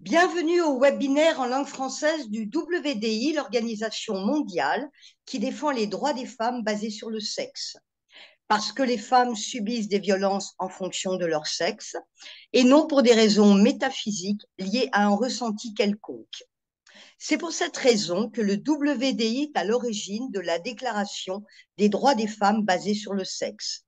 Bienvenue au webinaire en langue française du WDI, l'organisation mondiale qui défend les droits des femmes basés sur le sexe. Parce que les femmes subissent des violences en fonction de leur sexe et non pour des raisons métaphysiques liées à un ressenti quelconque. C'est pour cette raison que le WDI est à l'origine de la Déclaration des droits des femmes basés sur le sexe.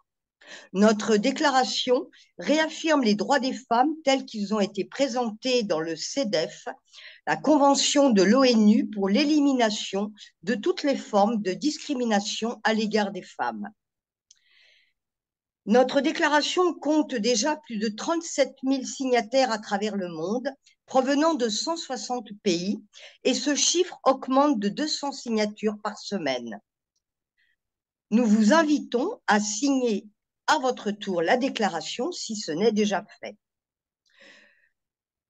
Notre déclaration réaffirme les droits des femmes tels qu'ils ont été présentés dans le CEDEF, la Convention de l'ONU pour l'élimination de toutes les formes de discrimination à l'égard des femmes. Notre déclaration compte déjà plus de 37 000 signataires à travers le monde, provenant de 160 pays, et ce chiffre augmente de 200 signatures par semaine. Nous vous invitons à signer à votre tour la déclaration si ce n'est déjà fait.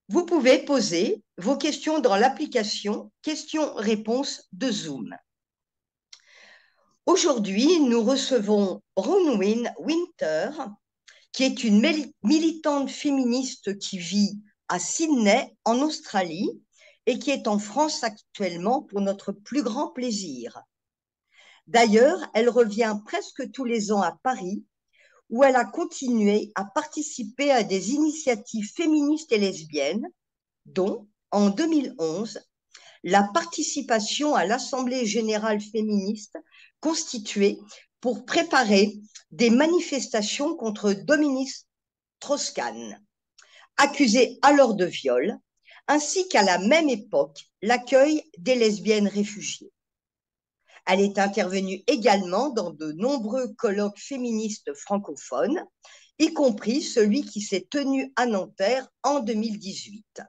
Vous pouvez poser vos questions dans l'application questions-réponses de Zoom. Aujourd'hui, nous recevons Bronwyn Winter, qui est une militante féministe qui vit à Sydney, en Australie, et qui est en France actuellement pour notre plus grand plaisir. D'ailleurs, elle revient presque tous les ans à Paris où elle a continué à participer à des initiatives féministes et lesbiennes, dont, en 2011, la participation à l'Assemblée générale féministe constituée pour préparer des manifestations contre Dominique Troscan, accusée alors de viol, ainsi qu'à la même époque l'accueil des lesbiennes réfugiées. Elle est intervenue également dans de nombreux colloques féministes francophones, y compris celui qui s'est tenu à Nanterre en 2018.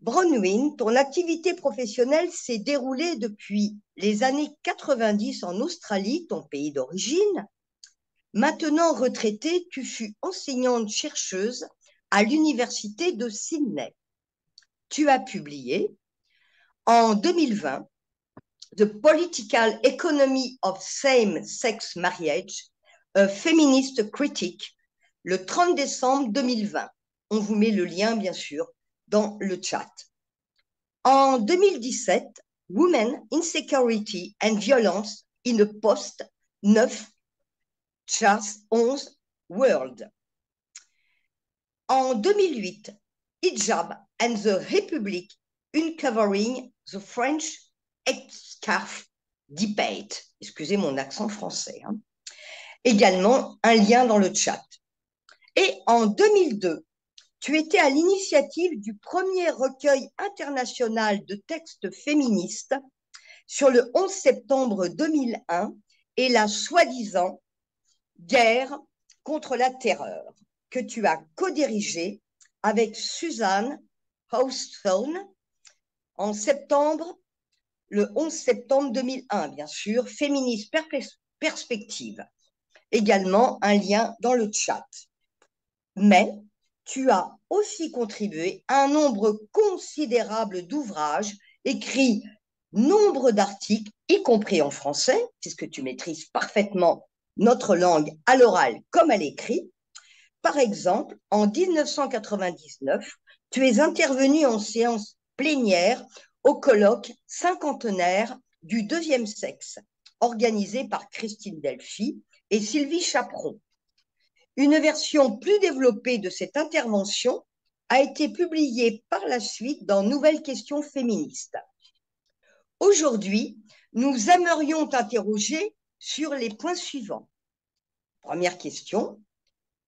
Bronwyn, ton activité professionnelle s'est déroulée depuis les années 90 en Australie, ton pays d'origine. Maintenant retraitée, tu fus enseignante-chercheuse à l'Université de Sydney. Tu as publié en 2020 The Political Economy of Same-Sex Marriage, a Feminist Critique, le 30 décembre 2020. On vous met le lien, bien sûr, dans le chat. En 2017, Women, Insecurity and Violence in a Post 9, 11, World. En 2008, Hijab and the Republic Uncovering the French scarf debate. Excusez mon accent français. Hein. Également, un lien dans le chat. Et en 2002, tu étais à l'initiative du premier recueil international de textes féministes sur le 11 septembre 2001 et la soi-disant guerre contre la terreur que tu as co dirigée avec Suzanne Houston en septembre le 11 septembre 2001, bien sûr, Féministe Perspective. Également un lien dans le chat. Mais tu as aussi contribué à un nombre considérable d'ouvrages écrits, nombre d'articles, y compris en français, puisque tu maîtrises parfaitement notre langue à l'oral comme à l'écrit. Par exemple, en 1999, tu es intervenu en séance plénière au colloque cinquantenaire du deuxième sexe, organisé par Christine Delphi et Sylvie Chaperon. Une version plus développée de cette intervention a été publiée par la suite dans Nouvelles questions féministes. Aujourd'hui, nous aimerions t'interroger sur les points suivants. Première question,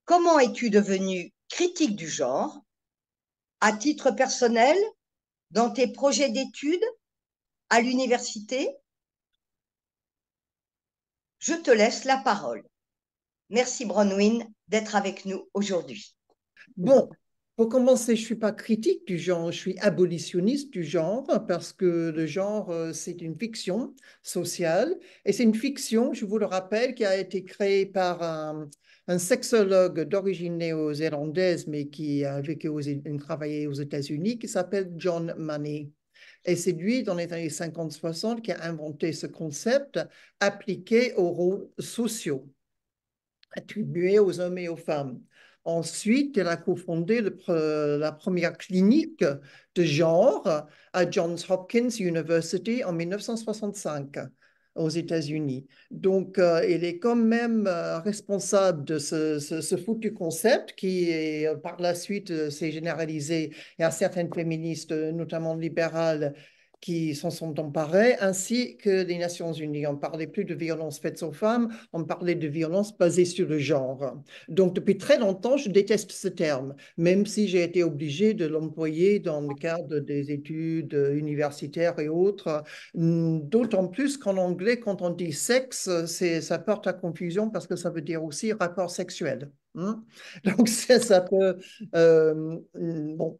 comment es-tu devenue critique du genre À titre personnel, dans tes projets d'études, à l'université. Je te laisse la parole. Merci Bronwyn d'être avec nous aujourd'hui. Bon, pour commencer, je ne suis pas critique du genre, je suis abolitionniste du genre, parce que le genre, euh, c'est une fiction sociale, et c'est une fiction, je vous le rappelle, qui a été créée par un, un sexologue d'origine néo-zélandaise, mais qui a vécu travaillé aux États-Unis, qui s'appelle John Money. Et c'est lui, dans les années 50-60, qui a inventé ce concept appliqué aux rôles sociaux attribués aux hommes et aux femmes. Ensuite, il a cofondé la première clinique de genre à Johns Hopkins University en 1965 aux États-Unis. Donc, elle euh, est quand même euh, responsable de ce, ce, foutu concept qui, euh, par la suite, s'est généralisé et à certaines féministes, notamment libérales, qui s'en sont emparés, ainsi que les Nations Unies. On parlait plus de violence faite aux femmes, on parlait de violence basée sur le genre. Donc depuis très longtemps, je déteste ce terme, même si j'ai été obligée de l'employer dans le cadre des études universitaires et autres, d'autant plus qu'en anglais, quand on dit sexe, ça porte à confusion parce que ça veut dire aussi rapport sexuel. Hein. Donc ça peut... Euh, bon,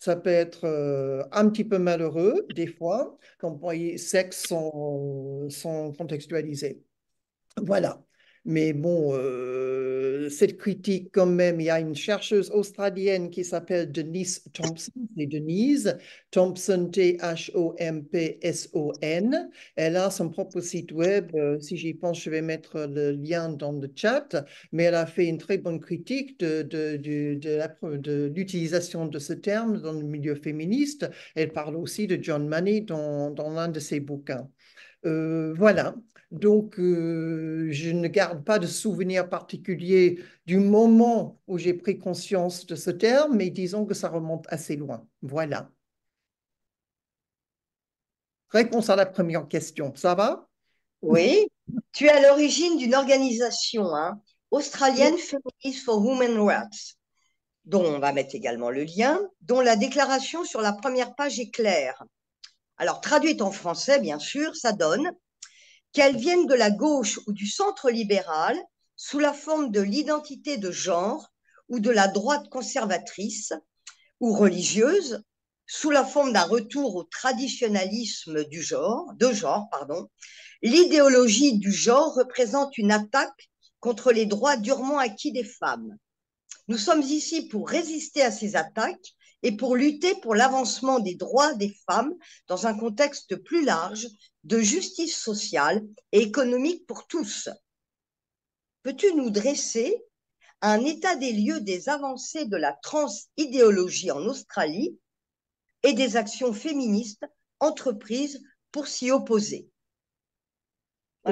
ça peut être euh, un petit peu malheureux, des fois, quand les sexes sont, sont contextualisés. Voilà. Mais bon, euh, cette critique, quand même, il y a une chercheuse australienne qui s'appelle Denise Thompson, c'est Denise Thompson, T-H-O-M-P-S-O-N. Elle a son propre site web, euh, si j'y pense, je vais mettre le lien dans le chat, mais elle a fait une très bonne critique de, l'utilisation de ce terme dans le milieu féministe. Elle parle aussi de John Money dans, l'un de ses bouquins. Euh, voilà. Donc, euh, je ne garde pas de souvenir particulier du moment où j'ai pris conscience de ce terme, mais disons que ça remonte assez loin. Voilà. Réponse à la première question, ça va Oui. tu es à l'origine d'une organisation hein, australienne Feminist for Women Rights, dont on va mettre également le lien, dont la déclaration sur la première page est claire. Alors, traduite en français, bien sûr, ça donne qu'elles viennent de la gauche ou du centre libéral, sous la forme de l'identité de genre ou de la droite conservatrice ou religieuse, sous la forme d'un retour au traditionnalisme du genre, de genre, pardon, l'idéologie du genre représente une attaque contre les droits durement acquis des femmes. Nous sommes ici pour résister à ces attaques et pour lutter pour l'avancement des droits des femmes dans un contexte plus large de justice sociale et économique pour tous. Peux-tu nous dresser un état des lieux des avancées de la transidéologie en Australie et des actions féministes entreprises pour s'y opposer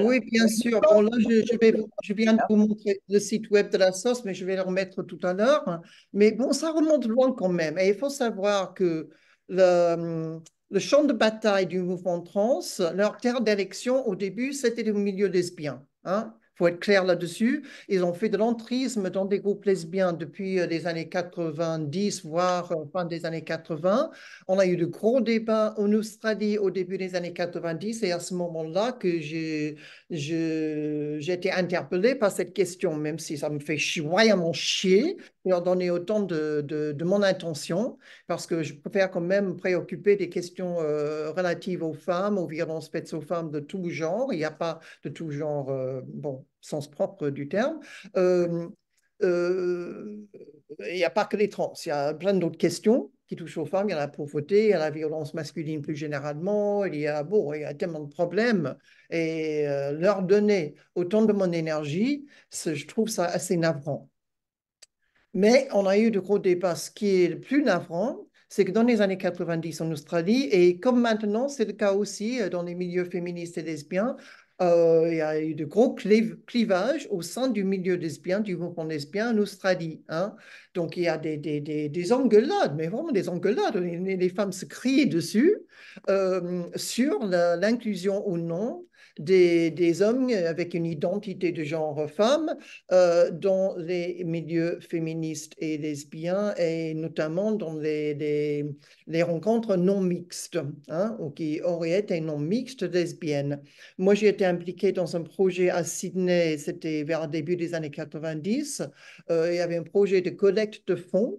oui, bien sûr. je, viens de vous montrer le site web de la sauce, mais je vais le remettre tout à l'heure. Mais bon, ça remonte loin quand même. Et il faut savoir que le, champ de bataille du mouvement trans, leur terre d'élection au début, c'était le milieu lesbien faut être clair là-dessus. Ils ont fait de l'entrisme dans des groupes lesbiens depuis euh, les années 90, voire euh, fin des années 80. On a eu de gros débats en Australie au début des années 90 et à ce moment-là que j'ai, été interpellée par cette question, même si ça me fait mon chier de leur donner autant de, de, mon intention, parce que je préfère quand même préoccuper des questions euh, relatives aux femmes, aux violences faites aux femmes de tout genre. Il n'y a pas de tout genre. bon, sens propre du terme. Il n'y a pas que les trans, il y a plein d'autres questions qui touchent aux femmes. Il y a la pauvreté, il y a la violence masculine plus généralement, il y a, bon, il y a tellement de problèmes. Et euh, leur donner autant de mon énergie, je trouve ça assez navrant. Mais on a eu de gros débats. Ce qui est le plus navrant, c'est que dans les années 90 en Australie, et comme maintenant, c'est le cas aussi euh, dans les milieux féministes et lesbiens, euh, il y a eu de gros clivages au sein du milieu lesbien, du mouvement lesbien en Australie. Hein. Donc il y a des, des, des, des, engueulades, mais vraiment des engueulades. Les, femmes se crient dessus euh, sur l'inclusion ou non des, hommes avec une identité de genre femme euh, dans les milieux féministes et lesbiens et notamment dans les, les, rencontres non mixtes hein, ou qui auraient été non mixtes lesbiennes. Moi, j'ai été impliquée dans un projet à Sydney, c'était vers le début des années 90. Euh, il y avait un projet de collecte de fonds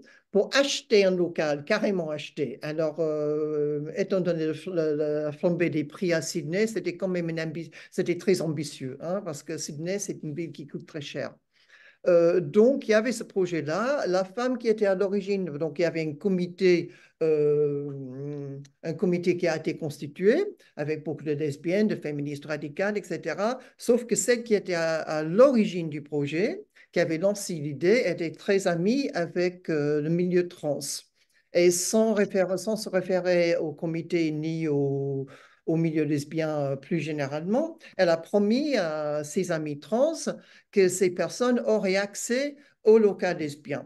acheter un local, carrément acheter. Alors, euh, étant donné la, flambée des prix à Sydney, c'était quand même c'était très ambitieux, hein, parce que Sydney, c'est une ville qui coûte très cher. Euh, donc, il y avait ce projet-là. La femme qui était à l'origine, donc il y avait un comité, euh, un comité qui a été constitué avec beaucoup de lesbiennes, de féministes radicales, etc. Sauf que celle qui était à l'origine du projet, qui avait lancé l'idée était très amie avec euh, le milieu trans. Et sans, sans, se référer au comité ni au, milieu lesbien euh, plus généralement, elle a promis à ses amis trans que ces personnes auraient accès au local lesbien.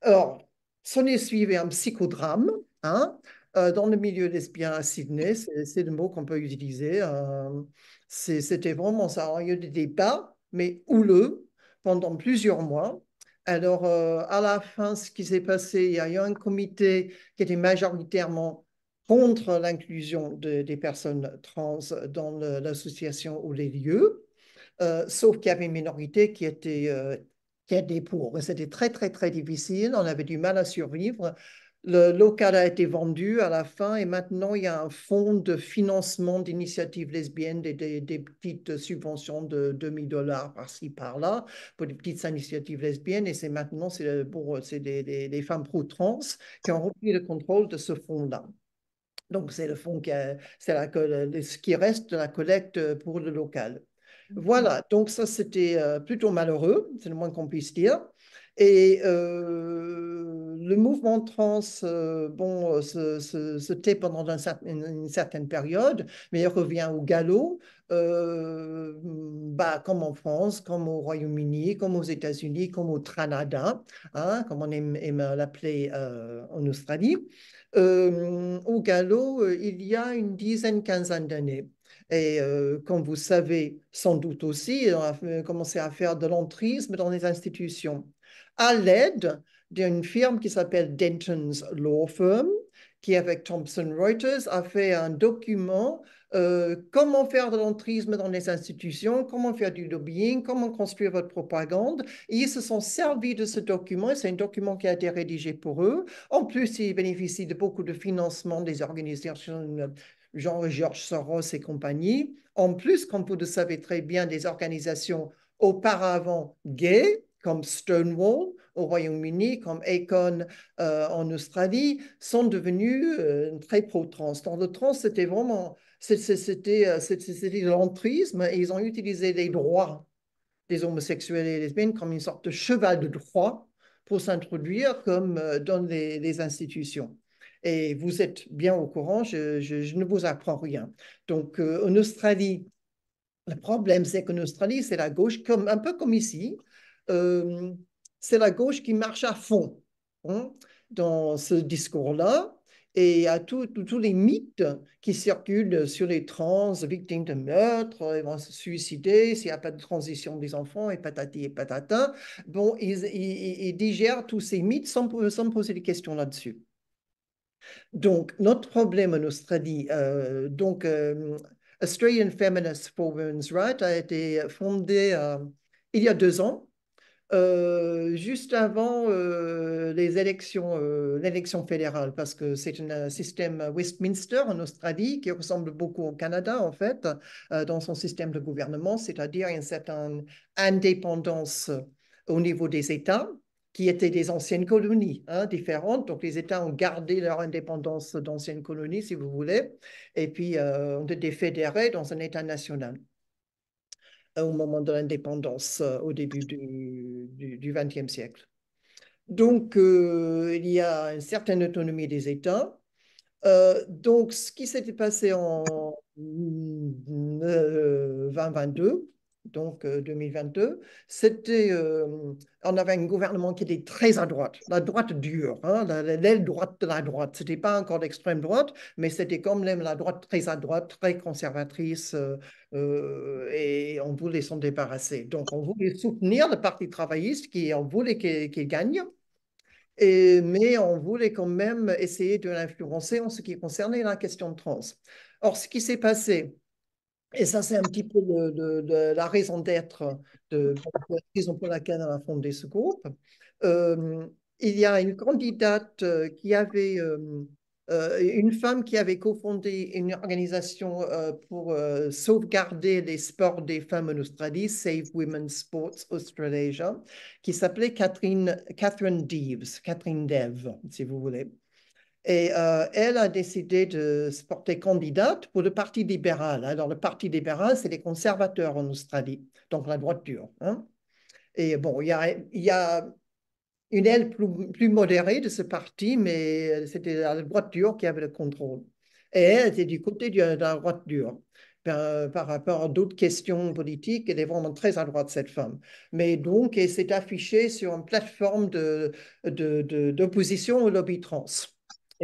Or, s'en est suivi un psychodrame hein, euh, dans le milieu lesbien à Sydney, c'est le mot qu'on peut utiliser. C'était vraiment ça. Hein. Il y a des débats, mais houleux, pendant plusieurs mois. Alors, euh, à la fin, ce qui s'est passé, il y a eu un comité qui était majoritairement contre l'inclusion des personnes trans dans l'association ou les lieux, euh, sauf qu'il y avait une minorité qui était, euh, qui était pour. C'était très, très, très difficile. On avait du mal à survivre le local a été vendu à la fin et maintenant il y a un fonds de financement d'initiatives lesbiennes, des, des, petites subventions de 2000 dollars par-ci, par-là, pour des petites initiatives lesbiennes. Et c'est maintenant, c'est euh, pour les euh, femmes pro-trans qui ont repris le contrôle de ce fonds-là. Donc c'est le fonds qui la, ce qui reste de la collecte euh, pour le local. Mmh voilà, donc ça c'était plutôt malheureux, c'est le moins qu'on puisse dire. Et euh, le mouvement trans euh, bon, se, tait pendant une, certaine période, mais il revient au galop, euh, bah, comme en France, comme au Royaume-Uni, comme aux États-Unis, comme au Canada, hein, comme on aime, l'appeler en Australie. au galop, il y a une dizaine, quinzaine d'années. Et comme vous savez sans doute aussi, on a commencé à faire de l'entrisme dans les institutions à l'aide d'une firme qui s'appelle Denton's Law Firm, qui avec Thomson Reuters a fait un document euh, comment faire de l'entrisme dans les institutions, comment faire du lobbying, comment construire votre propagande. ils se sont servis de ce document, c'est un document qui a été rédigé pour eux. En plus, ils bénéficient de beaucoup de financement des organisations genre George Soros et compagnie. En plus, comme vous le savez très bien, des organisations auparavant gays, comme Stonewall au Royaume-Uni, comme Akon euh, en Australie, sont devenus euh, très pro-trans. Dans le trans, c'était vraiment, c'était euh, l'entrisme et ils ont utilisé les droits des homosexuels et lesbiennes comme une sorte de cheval de droit pour s'introduire comme dans les, institutions. Et vous êtes bien au courant, je, ne vous apprends rien. Donc, en Australie, le problème, c'est qu'en Australie, c'est la gauche, comme, un peu comme ici, euh, c'est la gauche qui marche à fond hein, dans ce discours-là et à tous les mythes qui circulent sur les trans, victimes de meurtre, ils vont se suicider s'il n'y a pas de transition des enfants, et patati et patata. Bon, ils, digèrent tous ces mythes sans, sans poser des questions là-dessus. Donc, notre problème en Australie, euh, donc, euh, Australian Feminist for Women's Rights a été fondée il y a deux ans euh, juste avant euh, les élections, euh, l'élection fédérale, parce que c'est un système Westminster en Australie qui ressemble beaucoup au Canada, en fait, dans son système de gouvernement, c'est-à-dire une certaine indépendance au niveau des États qui étaient des anciennes colonies hein, différentes. Donc les États ont gardé leur indépendance d'anciennes colonies, si vous voulez, et puis ont été fédérés dans un État national au moment de l'indépendance, euh, au début du XXe siècle. Donc, euh, il y a une certaine autonomie des États. Euh, donc, ce qui s'était passé en 2022, donc 2022, euh, c'était, euh, on avait un gouvernement qui était très à droite, la droite dure, hein, l'aile droite de la droite. C'était pas encore l'extrême droite, mais c'était quand même la droite très à droite, très conservatrice, euh, et on voulait s'en débarrasser. Donc on voulait soutenir le Parti travailliste, qui on voulait qu'il gagne. mais on voulait quand même essayer de l'influencer en ce qui concernait la question de trans. Or, ce qui s'est passé, et ça, c'est un petit peu la raison d'être de, la raison pour laquelle on a fondé ce groupe. Euh, il y a une candidate euh, qui avait, euh, une femme qui avait cofondé une organisation pour sauvegarder les sports des femmes en Australie, Save Women's Sports Australasia, qui s'appelait Catherine, Catherine Deves, Catherine Dev, si vous voulez. Et euh, elle a décidé de se porter candidate pour le Parti libéral. Hein, alors, le Parti libéral, c'est les conservateurs en Australie, donc la droite dure. Hein. Et bon, il y a, une aile plus, modérée de ce parti, mais c'était la droite dure qui avait le contrôle. Et elle était du côté de la droite dure. Ben, par, rapport à d'autres questions politiques, elle est vraiment très à droite, cette femme. Mais donc, elle s'est affichée sur une plateforme d'opposition de, au lobby trans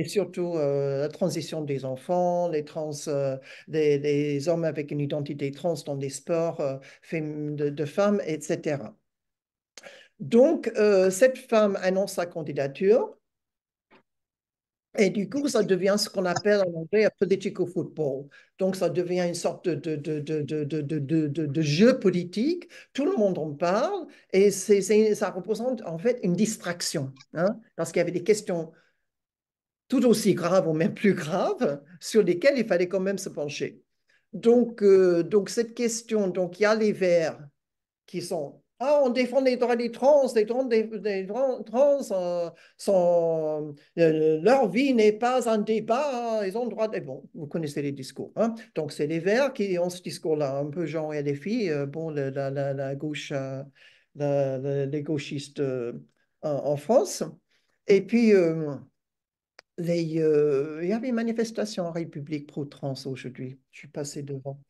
et surtout euh, la transition des enfants, les trans, euh, des, hommes avec une identité trans dans des sports euh, de, femmes, etc. Donc, cette femme annonce sa candidature. Et du coup, ça devient ce qu'on appelle en anglais un political football. Donc, ça devient une sorte de, de, de, de jeu politique. Tout le monde en parle et c'est ça représente en fait une distraction. Hein, parce qu'il y avait des questions tout aussi graves ou même plus graves, sur lesquels il fallait quand même se pencher. Donc, euh, donc cette question, donc il y a les Verts qui sont ah, on défend les droits des trans, les des, trans, euh, sont, euh, leur vie n'est pas un débat, ils ont le droit des Bon, vous connaissez les discours. Hein? Donc, c'est les Verts qui ont ce discours-là, un peu genre y euh, bon, la, la, la gauche, les gauchistes en France. Et puis, euh, il y avait une manifestation en République pro-trans aujourd'hui. Je suis passée devant.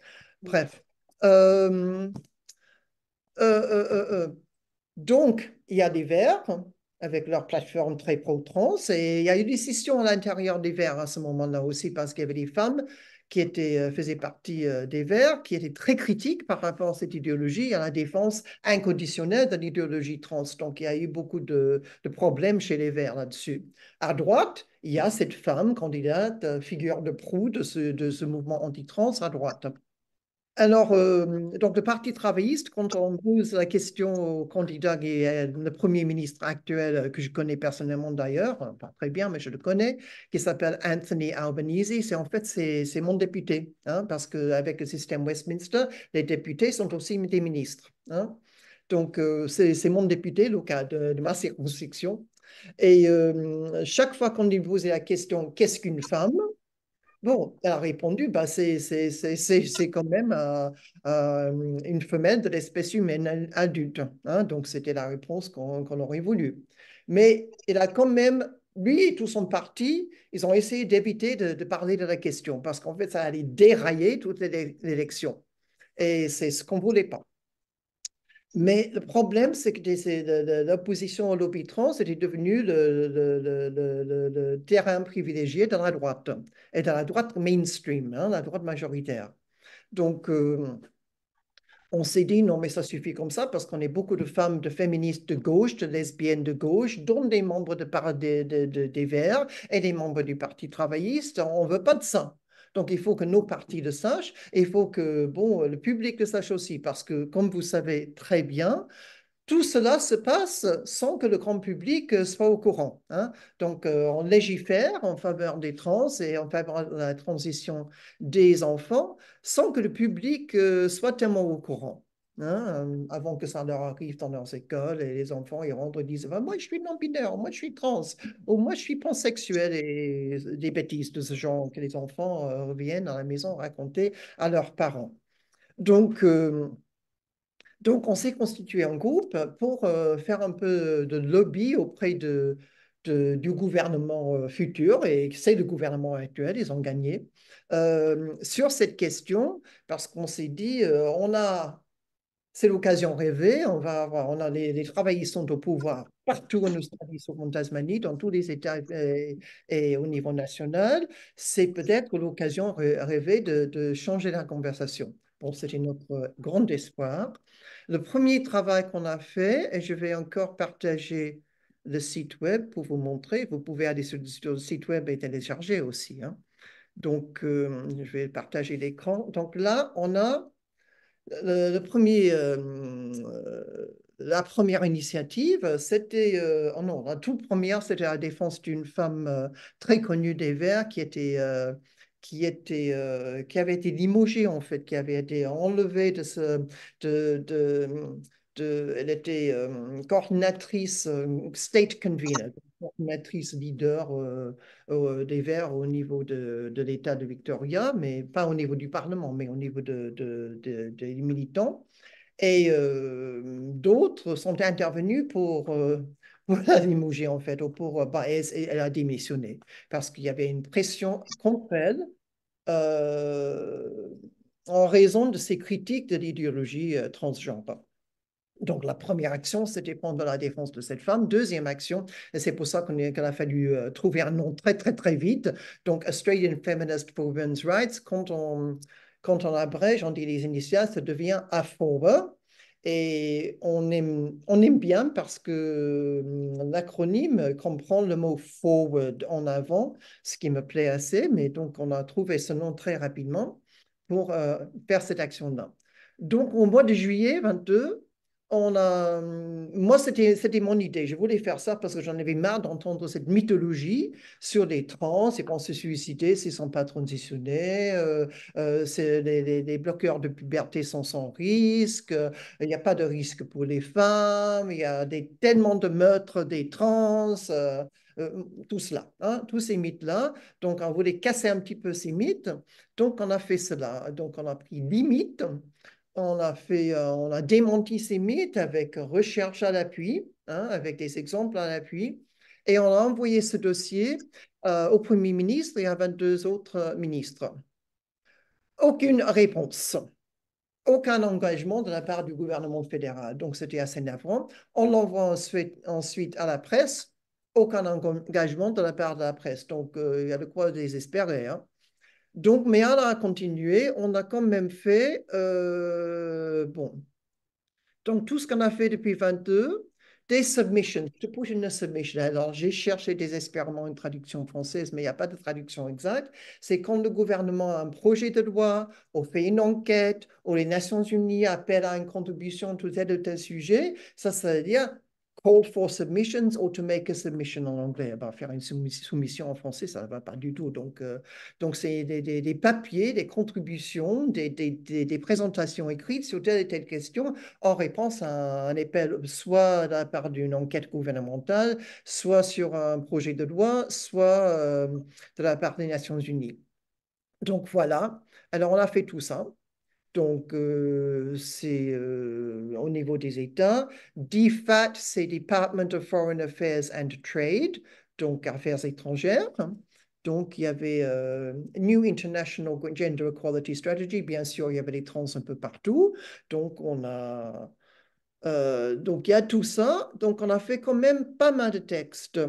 Bref. Euh, euh, donc, il y a des Verts avec leur plateforme très pro-trans et il y a eu des scissions à l'intérieur des Verts à ce moment-là aussi parce qu'il y avait des femmes qui étaient, faisaient partie des Verts, qui étaient très critiques par rapport à cette idéologie, à la défense inconditionnelle de l'idéologie trans. Donc, il y a eu beaucoup de, de problèmes chez les Verts là-dessus. À droite, il y a cette femme candidate, euh, figure de proue de ce, mouvement anti-trans à droite. Alors, euh, donc le Parti travailliste, quand on pose la question au candidat qui euh, le Premier ministre actuel, que je connais personnellement d'ailleurs, pas très bien, mais je le connais, qui s'appelle Anthony Albanese, c'est en fait c'est mon député, hein, parce qu'avec le système Westminster, les députés sont aussi des ministres. Hein. Donc, c'est mon député local de, de ma circonscription. Et euh, chaque fois qu'on lui posait la question qu'est-ce qu'une femme Bon, elle a répondu bah, c'est quand même euh, euh, une femelle de l'espèce humaine adulte. Hein. donc, c'était la réponse qu'on aurait voulu. Mais il a quand même lui et tout son parti, ils ont essayé d'éviter de, de, parler de la question parce qu'en fait, ça allait dérailler toute l'élection. Et c'est ce qu'on ne voulait pas. Mais le problème, c'est que l'opposition à l'Obitron, c'était devenu le, terrain privilégié dans la droite, et dans la droite mainstream, hein, la droite majoritaire. Donc, euh, on s'est dit, non, mais ça suffit comme ça, parce qu'on est beaucoup de femmes, de féministes de gauche, de lesbiennes de gauche, dont des membres de, des, des Verts et des membres du Parti travailliste. On ne veut pas de ça. Donc, il faut que nos partis le sachent et il faut que bon, le public le sache aussi, parce que, comme vous savez très bien, tout cela se passe sans que le grand public euh, soit au courant. Hein. Donc, on euh, légifère en faveur des trans et en faveur de la transition des enfants sans que le public euh, soit tellement au courant. Hein, euh, avant que ça leur arrive dans leurs écoles, et les enfants, ils rentrent et disent «Bah, Moi, je suis non-binaire, moi, je suis trans, ou moi, je suis pansexuel, et des bêtises de ce genre que les enfants euh, reviennent à la maison raconter à leurs parents. Donc, euh, donc on s'est constitué en groupe pour faire un peu de lobby auprès de, du gouvernement futur, et c'est le gouvernement actuel, ils ont gagné, sur cette question, parce qu'on s'est dit On a c'est l'occasion rêvée. On va avoir, on a les, les sont au pouvoir partout en Australie, sur en Tasmanie, dans tous les États euh, et, au niveau national. C'est peut-être l'occasion rêvée de, changer la conversation. Bon, c'était notre euh, grand espoir. Le premier travail qu'on a fait, et je vais encore partager le site web pour vous montrer, vous pouvez aller sur, le site web et télécharger aussi. Hein. Donc, euh, je vais partager l'écran. Donc là, on a le, premier, euh, euh, la première initiative, c'était, euh, oh non, la toute première, c'était la défense d'une femme très connue des Verts qui était qui, était, qui avait été limogée, en fait, qui avait été enlevée de ce. De, de, elle était coordinatrice state convener, matrice leader euh, euh, des Verts au niveau de, de l'État de Victoria, mais pas au niveau du Parlement, mais au niveau de, des militants. Et euh, d'autres sont intervenus pour la limoger en fait, ou pour bah, et elle a démissionné parce qu'il y avait une pression contre elle en raison de ses critiques de l'idéologie transgenre. Donc, la première action, c'était prendre la défense de cette femme. Deuxième action, et c'est pour ça qu'on a fallu euh, trouver un nom très, très, très vite. Donc, Australian Feminist for Women's Rights, quand on, on abrège, on dit les initiales, ça devient AFOWA. E. Et on aime, bien parce que hum, l'acronyme comprend le mot forward en avant, ce qui me plaît assez, mais donc on a trouvé ce nom très rapidement pour euh, faire cette action-là. Donc au mois de juillet 22, on a, hum, moi, c'était, mon idée. Je voulais faire ça parce que j'en avais marre d'entendre cette mythologie sur les trans et qu'on se suicidait s'ils ne sont pas transitionnés, c'est euh, euh, les, bloqueurs de puberté sont sans risque, il n'y a pas de risque pour les femmes, il y a des, tellement de meurtres des trans, euh, tout cela, hein, tous ces mythes-là. Donc, on voulait casser un petit peu ces mythes. Donc, on a fait cela. Donc, on a pris limite mythes on a, fait, euh, on a démenti ces mythes avec recherche à l'appui, hein, avec des exemples à l'appui, et on a envoyé ce dossier euh, au Premier ministre et à 22 autres euh, ministres. Aucune réponse, aucun engagement de la part du gouvernement fédéral, donc c'était assez navrant. On l'envoie ensuite, à la presse, aucun engagement de la part de la presse, donc il y a de quoi désespérer. Hein. Donc, mais alors a continué, on a quand même fait, euh, bon, donc tout ce qu'on a fait depuis 22, des submissions, je pose une submission. Alors, j'ai cherché désespérément une traduction française, mais il n'y a pas de traduction exacte. C'est quand le gouvernement a un projet de loi, ou fait une enquête, ou les Nations Unies appellent à une contribution tout tel ou tel sujet, ça, ça veut dire call for submissions ou to make a submission en anglais. Bah, faire une soumission en français, ça ne va pas du tout. Donc, euh, donc c'est des, papiers, des contributions, des, des, présentations écrites sur telle et telle question en réponse à un appel, soit de la part d'une enquête gouvernementale, soit sur un projet de loi, soit euh, de la part des Nations Unies. Donc voilà. Alors on a fait tout ça donc, euh, c'est euh, au niveau des États. DFAT, c'est Department of Foreign Affairs and Trade, donc Affaires étrangères. Donc, il y avait euh, New International Gender Equality Strategy. Bien sûr, il y avait les trans un peu partout. Donc, on a. donc, il y a tout ça. Donc, on a fait quand même pas mal de textes.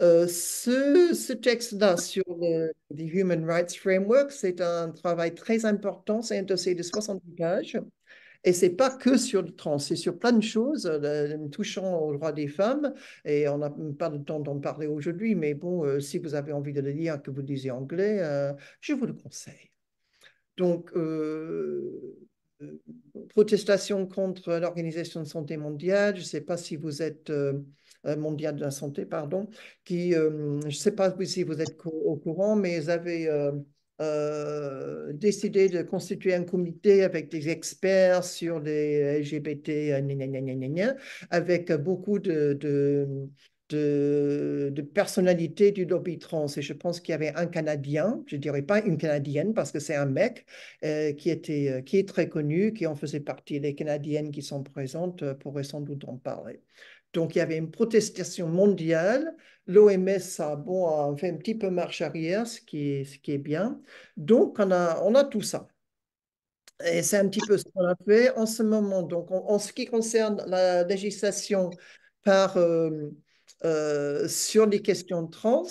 Euh, ce, texte-là sur le Human Rights Framework, c'est un travail très important, c'est un dossier de 70 pages. Et c'est pas que sur le trans, c'est sur plein de choses euh, touchant aux droits des femmes. Et on n'a pas le temps d'en parler aujourd'hui, mais bon, euh, si vous avez envie de le lire, que vous disiez anglais, je vous le conseille. Donc, protestation contre l'Organisation de santé mondiale, je ne sais pas si vous êtes euh, mondiale de la santé, pardon, qui, euh, je ne sais pas si vous êtes au courant, mais ils avaient euh, décidé de constituer un comité avec des experts sur les LGBT, avec beaucoup de, de, personnalités du lobby trans. Et je pense qu'il y avait un Canadien, je ne dirais pas une Canadienne, parce que c'est un mec qui, était, qui est très connu, qui en faisait partie. Les Canadiennes qui sont présentes pourraient sans doute en parler. Donc, il y avait une protestation mondiale. L'OMS a, bon, fait un petit peu marche arrière, ce qui est, ce qui est bien. Donc, on a, on a tout ça. Et c'est un petit peu ce qu'on a fait en ce moment. Donc, en ce qui concerne la législation par, euh, euh, sur les questions trans,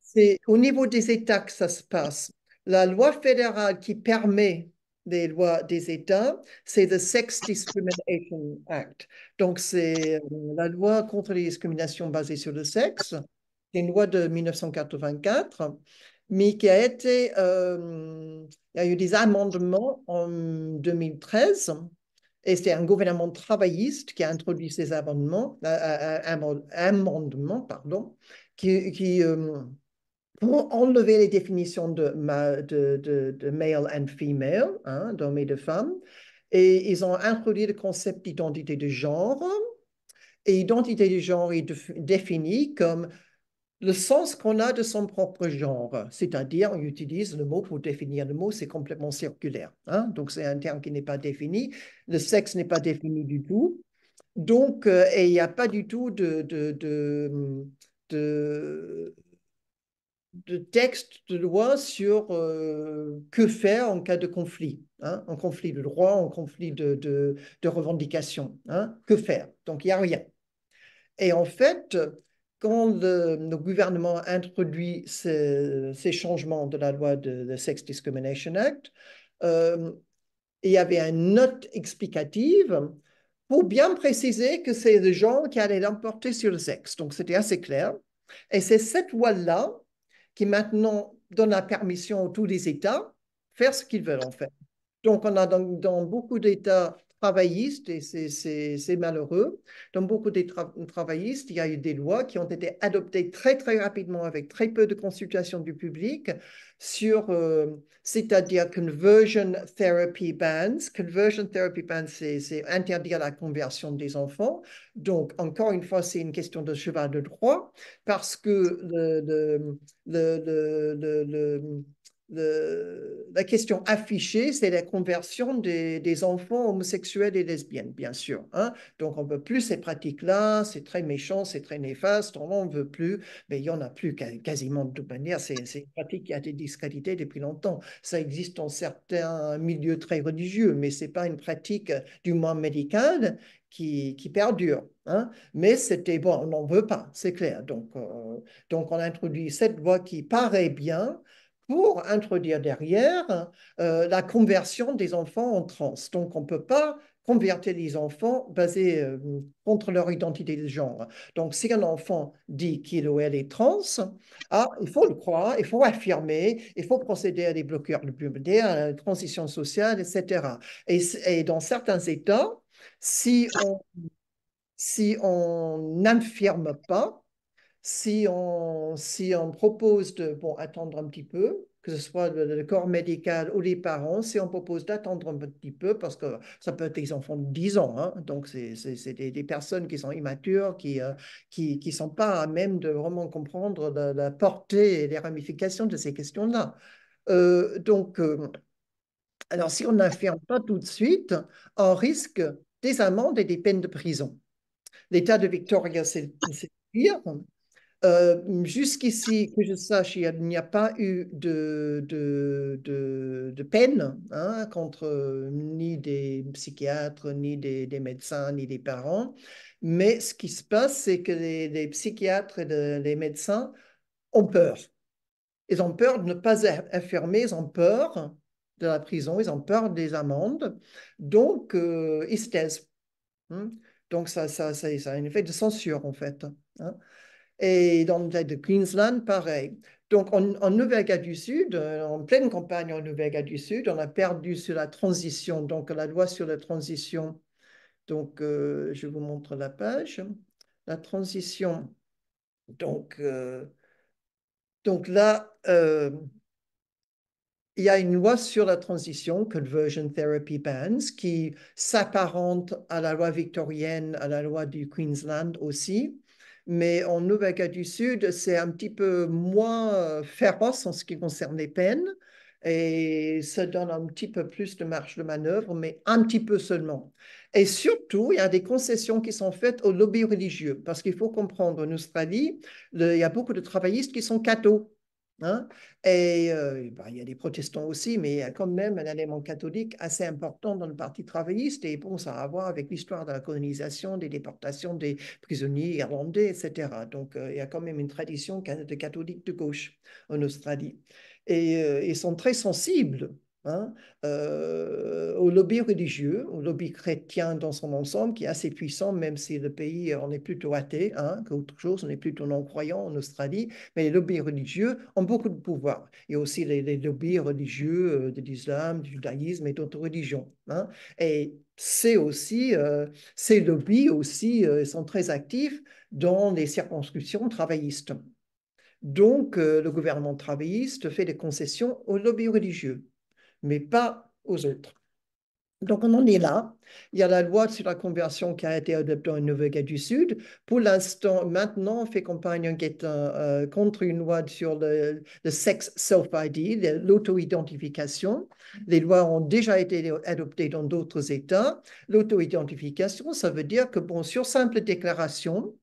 c'est au niveau des États que ça se passe. La loi fédérale qui permet des lois des États, c'est le Sex Discrimination Act. Donc, c'est euh, la loi contre les discriminations basées sur le sexe. C'est une loi de 1984, mais qui a été. Euh, il y a eu des amendements en 2013. Et c'est un gouvernement travailliste qui a introduit ces amendements, euh, amendement, pardon, qui, pour enlever les définitions de, de, de, de male and female, hein, d'hommes et de femmes. Et ils ont introduit le concept d'identité de genre. Et identité de genre est définie comme le sens qu'on a de son propre genre, c'est-à-dire on utilise le mot pour définir le mot, c'est complètement circulaire. Hein. Donc c'est un terme qui n'est pas défini, le sexe n'est pas défini du tout. Donc, euh, et il n'y a pas du tout de, de de textes de loi sur euh, que faire en cas de conflit, hein, en conflit de droit, en conflit de, de, revendication. Hein, que faire Donc, il n'y a rien. Et en fait, quand le, gouvernements gouvernement introduit ces, changements de la loi de, de Sex Discrimination Act, euh, il y avait une note explicative pour bien préciser que c'est les gens qui allaient l'emporter sur le sexe. Donc, c'était assez clair. Et c'est cette loi-là qui maintenant donne la permission à tous les États de faire ce qu'ils veulent en fait. Donc, on a dans beaucoup d'États et c'est malheureux. Dans beaucoup des tra travaillistes, il y a eu des lois qui ont été adoptées très, très rapidement avec très peu de consultation du public sur, euh, c'est-à-dire conversion therapy bans. Conversion therapy bans, c'est interdire la conversion des enfants. Donc, encore une fois, c'est une question de cheval de droit parce que le, le, le la question affichée, c'est la conversion des, enfants homosexuels et lesbiennes, bien sûr. Hein. Donc, on ne veut plus ces pratiques-là, c'est très méchant, c'est très néfaste, on ne veut plus, mais il n'y en a plus quasiment de toute manière. C'est une pratique qui a été discréditée depuis longtemps. Ça existe dans certains milieux très religieux, mais ce n'est pas une pratique du moins médicale qui, perdure. Hein. Mais c'était bon, on n'en veut pas, c'est clair. Donc, euh, donc, on introduit cette loi qui paraît bien, pour introduire derrière euh, la conversion des enfants en trans. Donc, on ne peut pas convertir les enfants basés euh, contre leur identité de genre. Donc, si un enfant dit qu'il ou elle est trans, ah, il faut le croire, il faut affirmer, il faut procéder à des bloqueurs de puberté, à la transition sociale, etc. Et, dans certains États, si on si on pas si on, si on propose de bon, attendre un petit peu, que ce soit le, corps médical ou les parents, si on propose d'attendre un petit peu, parce que ça peut être des enfants de 10 ans, hein. donc c'est des, des, personnes qui sont immatures, qui ne euh, qui, qui, sont pas à même de vraiment comprendre la, portée et les ramifications de ces questions-là. Euh, donc, euh, alors si on n'affirme pas tout de suite, on risque des amendes et des peines de prison. L'état de Victoria, c'est pire. Euh, jusqu'ici, que je sache, il n'y a, pas eu de, peine hein, contre ni des psychiatres, ni des, médecins, ni des parents. Mais ce qui se passe, c'est que les, psychiatres et les médecins ont peur. Ils ont peur de ne pas être affirmer, ils ont peur de la prison, ils ont peur des amendes. Donc, euh, ils se taisent. Hmm. Donc, ça, a un effet de censure, en fait. Hein. Et dans le de Queensland, pareil. Donc, en, Nouvelle-Galles du Sud, euh, en pleine campagne en Nouvelle-Galles du Sud, on a perdu sur la transition, donc la loi sur la transition. Donc, euh, je vous montre la page. La transition. Donc, euh, donc là, il y a une loi sur la transition, Conversion Therapy Bans, qui s'apparente à la loi victorienne, à la loi du Queensland aussi mais en Nouvelle du Sud, c'est un petit peu moins euh, féroce en ce qui concerne les peines et ça donne un petit peu plus de marge de manœuvre, mais un petit peu seulement. Et surtout, il y a des concessions qui sont faites au lobby religieux, parce qu'il faut comprendre, en Australie, il y a beaucoup de travaillistes qui sont cathos. Hein. et euh, bah, il y a des protestants aussi, mais il y a quand même un élément catholique assez important dans le Parti travailliste. Et bon, ça a à voir avec l'histoire de la colonisation, des déportations des prisonniers irlandais, etc. Donc, euh, il y a quand même une tradition catholique de gauche en Australie. Et euh, ils sont très sensibles Hein, euh, au lobby religieux, au lobby chrétien dans son ensemble, qui est assez puissant, même si le pays, euh, en est plutôt athée hein, qu'autre chose, on est plutôt non-croyant en Australie, mais les lobbies religieux ont beaucoup de pouvoir. Il y a aussi les, lobbies religieux euh, de l'islam, du judaïsme et d'autres religions. Hein. Et c'est aussi, ces lobbies aussi sont très actifs dans les circonscriptions travaillistes. Donc, le gouvernement travailliste fait des concessions aux lobbies religieux mais pas aux autres. Donc on en est là. Il y a la loi sur la conversion qui a été adoptée en Nouvelle-Galles du Sud. Pour l'instant, maintenant, on fait campagne euh, euh, contre une loi sur le, le sexe self-ID, l'auto-identification. Les lois ont déjà été adoptées dans d'autres États. L'auto-identification, ça veut dire que, bon, sur simple déclaration,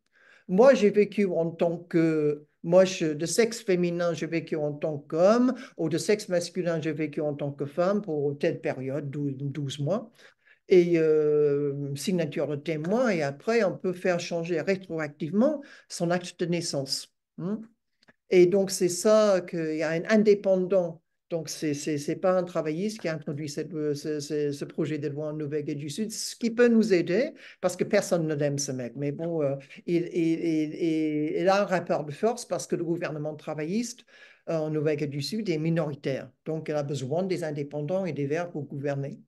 moi, j'ai vécu en tant que moi, de sexe féminin, j'ai vécu en tant qu'homme, ou de sexe masculin, j'ai vécu en tant que femme pour telle période, 12, mois, et euh, signature de témoin, et après, on peut faire changer rétroactivement son acte de naissance. Hein. Et donc, c'est ça qu'il y a un indépendant donc, ce n'est pas un travailliste qui a introduit ce, projet de loi en Nouvelle-Guinée du Sud, ce qui peut nous aider, parce que personne ne l'aime, ce mec. Mais bon, euh, il, a un rapport de force parce que le gouvernement travailliste euh, en Nouvelle-Guinée du Sud est minoritaire. Donc, il a besoin des indépendants et des Verts pour gouverner.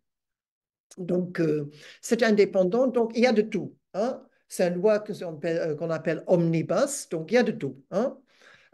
Donc, cet euh, c'est indépendant. Donc, il y a de tout. Hein. C'est une loi qu'on appelle, omnibus. Donc, il y a de tout. Hein.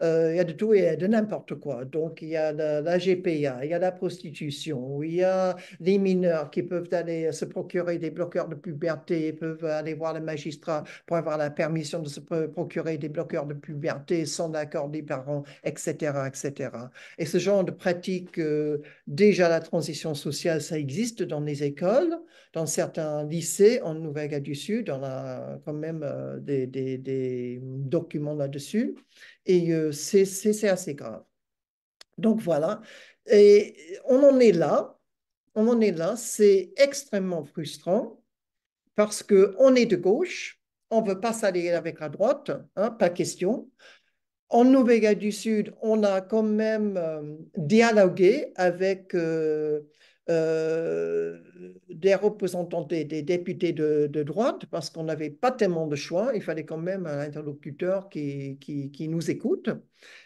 Euh, il y a de tout et de n'importe quoi. Donc, il y a la, GPA, il y a la prostitution, il y a les mineurs qui peuvent aller se procurer des bloqueurs de puberté, peuvent aller voir le magistrat pour avoir la permission de se procurer des bloqueurs de puberté sans l'accord des parents, etc., etc. Et ce genre de pratique, euh, déjà la transition sociale, ça existe dans les écoles, dans certains lycées en Nouvelle-Galles du Sud, on a quand même euh, des, des documents là-dessus. Et euh, c'est assez grave. Donc voilà. Et on en est là. On en est là. C'est extrêmement frustrant parce qu'on est de gauche. On ne veut pas s'allier avec la droite. Hein, pas question. En Nouvelle-Galles du Sud, on a quand même euh, dialogué avec euh, euh, des représentants, des, députés de, droite, parce qu'on n'avait pas tellement de choix. Il fallait quand même un interlocuteur qui, qui, nous écoute.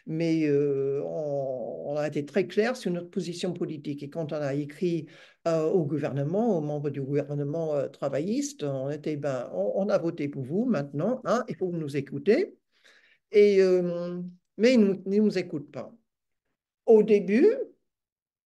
Mais euh, on, a été très clair sur notre position politique. Et quand on a écrit euh, au gouvernement, aux membres du gouvernement travailliste, on était, ben, on, a voté pour vous maintenant, hein, il faut nous écouter. Et, mais ils ne nous, nous écoutent pas. Au début,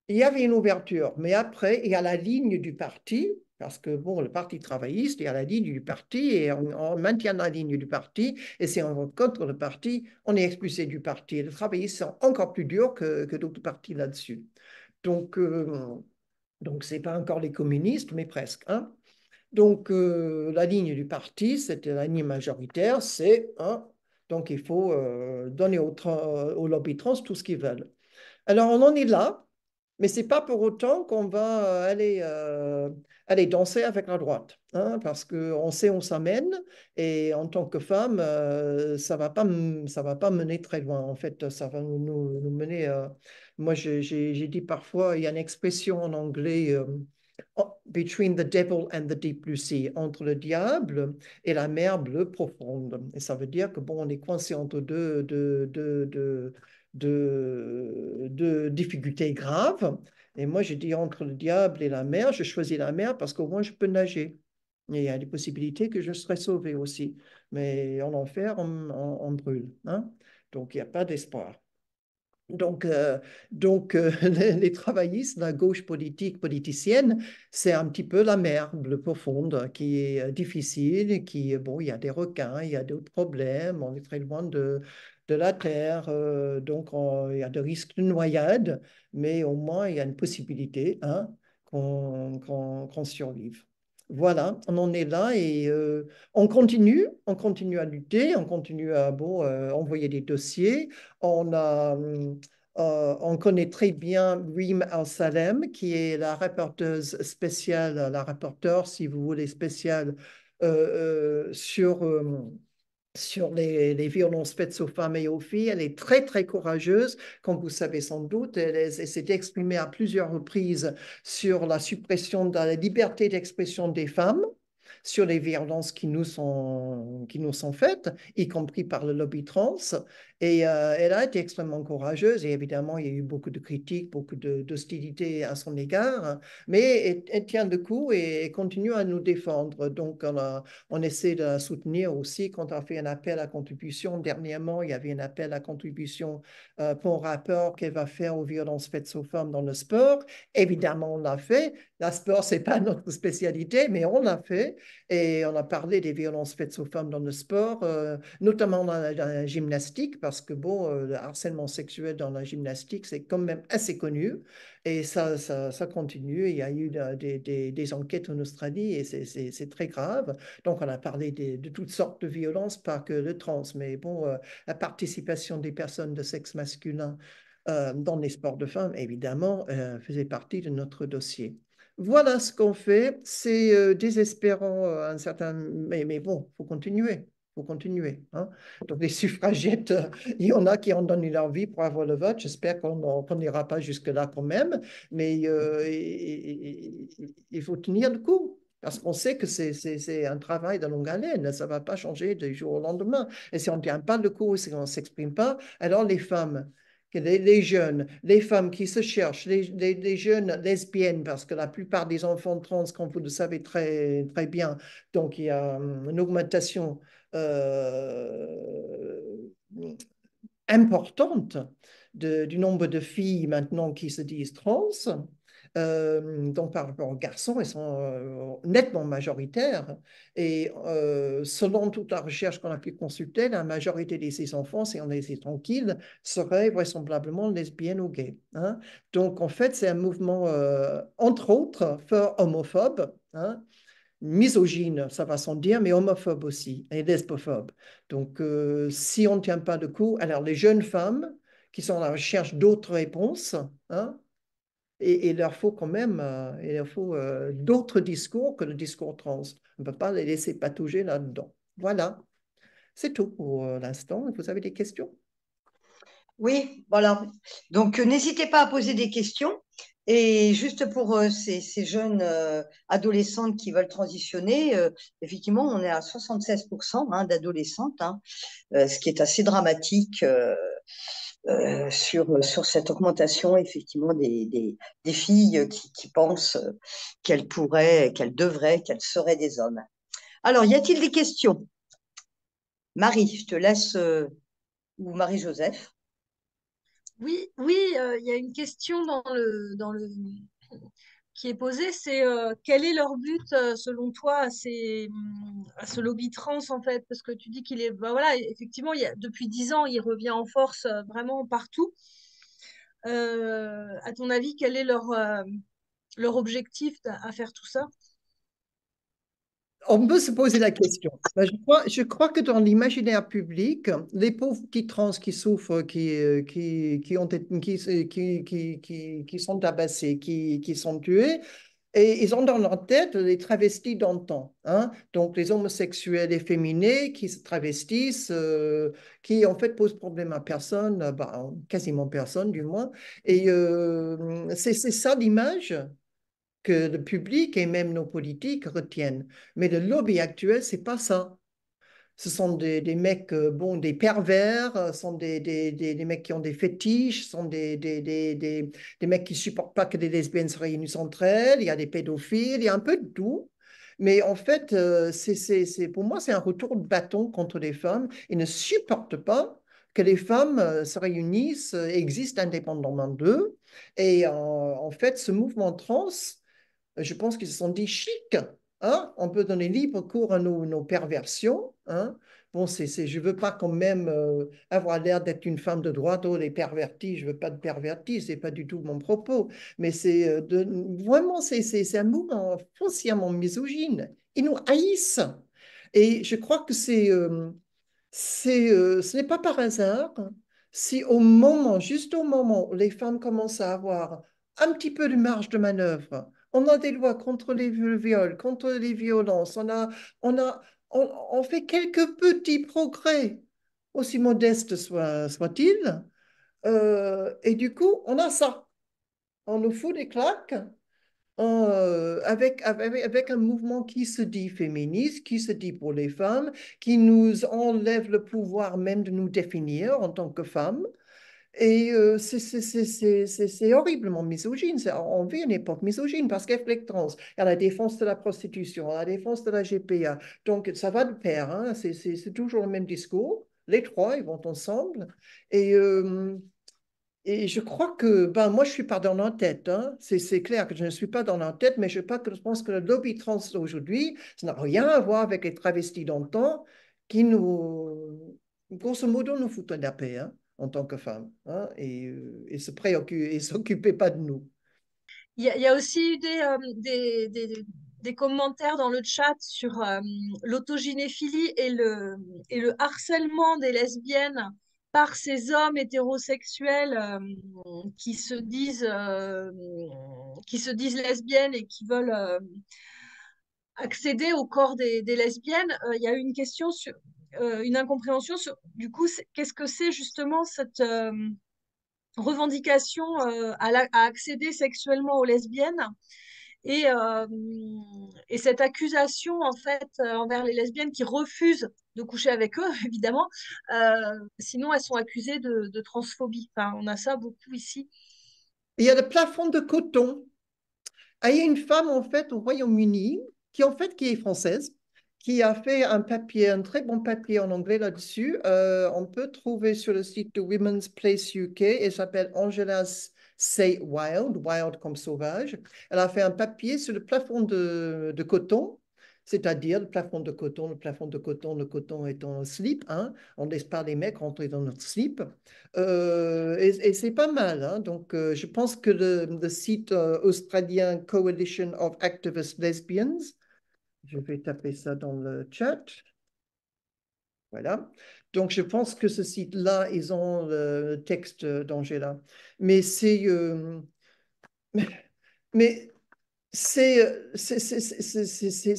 il y avait une ouverture, mais après, il y a la ligne du parti, parce que bon, le parti travailliste, il y a la ligne du parti, et on, maintient la ligne du parti, et si on va contre le parti, on est expulsé du parti. Les travaillistes sont encore plus durs que, d'autres partis là-dessus. Donc, euh, donc ce n'est pas encore les communistes, mais presque. Hein. Donc, euh, la ligne du parti, c'était la ligne majoritaire, c'est hein, donc il faut euh, donner aux aux lobby trans tout ce qu'ils veulent. Alors, on en est là. Mais ce n'est pas pour autant qu'on va euh, aller, euh, aller danser avec la droite, hein, parce qu'on sait où s'amène et en tant que femme, euh, ça ne va, pas, ça va pas mener très loin. En fait, ça va nous, nous, mener... moi, j'ai dit parfois, il y a une expression en anglais... Between the devil and the deep blue sea, entre le diable et la mer bleue profonde. Et ça veut dire que, bon, on est coincé entre deux, deux de, difficultés graves. Et moi, j'ai dit entre le diable et la mer, je choisis la mer parce qu'au moins je peux nager. il y a des possibilités que je serai sauvé aussi. Mais en enfer, on, brûle. Hein. Donc, il n'y a pas d'espoir. Donc, euh, donc euh, les, travaillistes, la gauche politique, politicienne, c'est un petit peu la mer, bleue profonde qui est euh, difficile, qui, bon, il y a des requins, il y a d'autres problèmes, on est très loin de, de la terre. Euh, donc, il y a des risques de noyade, mais au moins, il y a une possibilité hein, qu'on survive. Voilà, on en est là et euh, on continue, on continue à lutter, on continue à bon, euh, envoyer des dossiers. On, a, on connaît très bien Rim Al-Salem, qui est la rapporteuse spéciale, la rapporteure, si vous voulez, spéciale sur sur les, violences faites aux femmes et aux filles. Elle est très, très courageuse, comme vous savez sans doute. Elle, s'est exprimée à plusieurs reprises sur la suppression de la liberté d'expression des femmes sur les violences qui nous sont, qui nous sont faites, y compris par le lobby trans. Et euh, elle a été extrêmement courageuse et évidemment, il y a eu beaucoup de critiques, beaucoup d'hostilité à son égard, mais elle, tient le coup et, continue à nous défendre. Donc, on, essaie de la soutenir aussi quand on fait un appel à contribution. Dernièrement, il y avait un appel à contribution euh, pour un rapport qu'elle va faire aux violences faites aux femmes dans le sport. Évidemment, on l'a fait. La sport, ce n'est pas notre spécialité, mais on l'a fait. Et on a parlé des violences faites aux femmes dans le sport, euh, notamment dans la gymnastique parce que bon, euh, le harcèlement sexuel dans la gymnastique, c'est quand même assez connu et ça, ça, continue. Il y a eu euh, des, enquêtes en Australie et c'est très grave. Donc, on a parlé de, toutes sortes de violences, pas que le trans, mais bon, euh, la participation des personnes de sexe masculin dans les sports de femmes, évidemment, faisait partie de notre dossier. Voilà ce qu'on fait. C'est désespérant un certain, mais, mais bon, faut continuer faut continuer. Hein. Donc, les suffragettes, euh, il y en a qui ont donné leur vie pour avoir le vote. J'espère qu'on n'ira pas jusque-là quand même, mais euh, il, faut tenir le coup. Parce qu'on sait que c'est un travail de longue haleine, ça ne va pas changer du jour au lendemain. Et si on ne tient pas le coup, si on ne s'exprime pas, alors les femmes, les, les, jeunes, les femmes qui se cherchent, les, les, jeunes lesbiennes, parce que la plupart des enfants trans, comme vous le savez très, très bien, donc il y a hum, une augmentation euh, importante du nombre de filles maintenant qui se disent trans. Euh, donc par rapport aux garçons, ils sont euh, nettement majoritaires. Et euh, selon toute la recherche qu'on a pu consulter, la majorité de ces enfants, si on les tranquille, tranquilles, seraient vraisemblablement lesbiennes ou gays. Hein. Donc en fait, c'est un mouvement, entre autres, fort homophobe. Hein misogyne, ça va sans dire, mais homophobe aussi, et lesbophobe. Donc, euh, si on ne tient pas de coup, alors les jeunes femmes qui sont à la recherche d'autres réponses, hein, et, il leur faut quand même euh, il leur faut euh, d'autres discours que le discours trans. On ne peut pas les laisser patouger là-dedans. Voilà, c'est tout pour l'instant. Vous avez des questions oui, voilà. Donc, n'hésitez pas à poser des questions. Et juste pour euh, ces, jeunes euh, adolescentes qui veulent transitionner, euh, effectivement, on est à 76% hein, d'adolescentes, hein, ce qui est assez dramatique sur, sur cette augmentation effectivement des, filles qui, qui pensent qu'elles pourraient, qu'elles devraient, qu'elles seraient des hommes. Alors, y a-t-il des questions Marie, je te laisse, ou Marie-Joseph oui, oui, euh, il y a une question dans le, dans le qui est posée, c'est euh, quel est leur but euh, selon toi à, ce lobby trans en fait Parce que tu dis qu'il est, bah, voilà, effectivement, y a, depuis dix ans, il revient en force vraiment partout. à ton avis, quel est leur leur objectif à faire tout ça on peut se poser la question. Ben, je crois, que dans l'imaginaire public, les pauvres qui trans, qui souffrent, euh, euh, qui, qui, qui, sont tabassés, qui, sont tués, et ils ont dans leur tête les travestis d'antan. Hein? Donc les homosexuels efféminés qui se travestissent, euh, qui en fait posent problème à personne, bah, quasiment personne du moins. Et c'est ça l'image que le public et même nos politiques retiennent. Mais le lobby actuel, c'est pas ça. Ce sont des, mecs, euh, bon, des pervers, euh, sont des, des, des mecs qui ont des fétiches, sont des, des, mecs qui supportent pas que des lesbiennes se réunissent entre elles, il y a des pédophiles, il y a un peu de tout. Mais en fait, euh, c'est, pour moi, c'est un retour de bâton contre les femmes. Ils ne supportent pas que les femmes se réunissent, existent indépendamment d'eux. Et en fait, ce mouvement trans, je pense qu'ils se sont dit chic. Hein, on peut donner libre cours à nos, perversions. Hein. Bon, c'est, je ne veux pas quand même euh, avoir l'air d'être une femme de droite, oh, les pervertis, je ne veux pas de pervertis, ce n'est pas du tout mon propos. Mais c'est euh, vraiment, c'est, un mouvement foncièrement misogyne. Ils nous haïssent. Et je crois que c'est, euh, ce n'est pas par hasard hein, si au moment, juste au moment où les femmes commencent à avoir un petit peu de marge de manœuvre, on a des lois contre les viols, contre les violences. On, a, a, on, fait quelques petits progrès, aussi modestes soient-ils, euh, et du coup, on a ça. On nous fout des claques euh, avec, avec, avec, un mouvement qui se dit féministe, qui se dit pour les femmes, qui nous enlève le pouvoir même de nous définir en tant que femmes. Et euh, c'est horriblement misogyne. On vit une époque misogyne parce qu'il Trans, il y a la défense de la prostitution, la défense de la GPA. Donc, ça va de pair. Hein. C'est toujours le même discours. Les trois, ils vont ensemble. Et, euh, et je crois que, ben, moi, je ne suis pas dans la tête. Hein. C'est clair que je ne suis pas dans la tête, mais je pense que le lobby trans aujourd'hui, ça n'a rien à voir avec les travestis d'antan qui nous, grosso modo, nous foutent la paix. Hein en tant que femme, hein, et, euh, et, se préoccuper et s'occuper pas de nous. Il y, a, aussi eu euh, des, des, commentaires dans le chat sur euh, l'autogynéphilie et le, et le harcèlement des lesbiennes par ces hommes hétérosexuels qui se disent qui se disent lesbiennes et qui veulent accéder au corps des, des lesbiennes. Il y a eu une question sur, euh, une incompréhension du coup, qu'est-ce que c'est justement cette euh, revendication euh, à, accéder sexuellement aux lesbiennes et, cette accusation en fait envers les lesbiennes qui refusent de coucher avec eux, évidemment, sinon elles sont accusées de, transphobie. on a ça beaucoup ici. il y a le plafond de coton. Ah, il y a une femme en fait au Royaume-Uni qui en fait qui est française qui a fait un papier, un très bon papier en anglais là-dessus. Euh, on peut trouver sur le site de Women's Place UK Elle s'appelle Angela Say Wild, Wild comme sauvage. Elle a fait un papier sur le plafond de, coton, c'est-à-dire le plafond de coton, le plafond de coton, le coton étant en slip. Hein. On laisse pas les mecs rentrer dans notre slip. Euh, et, c'est pas mal. Hein. Donc, euh, je pense que le, le site australien Coalition of Activist Lesbians je vais taper ça dans le chat. Voilà. Donc, je pense que ce site-là, ils ont le texte d'Angela. Mais c'est. Euh, mais c'est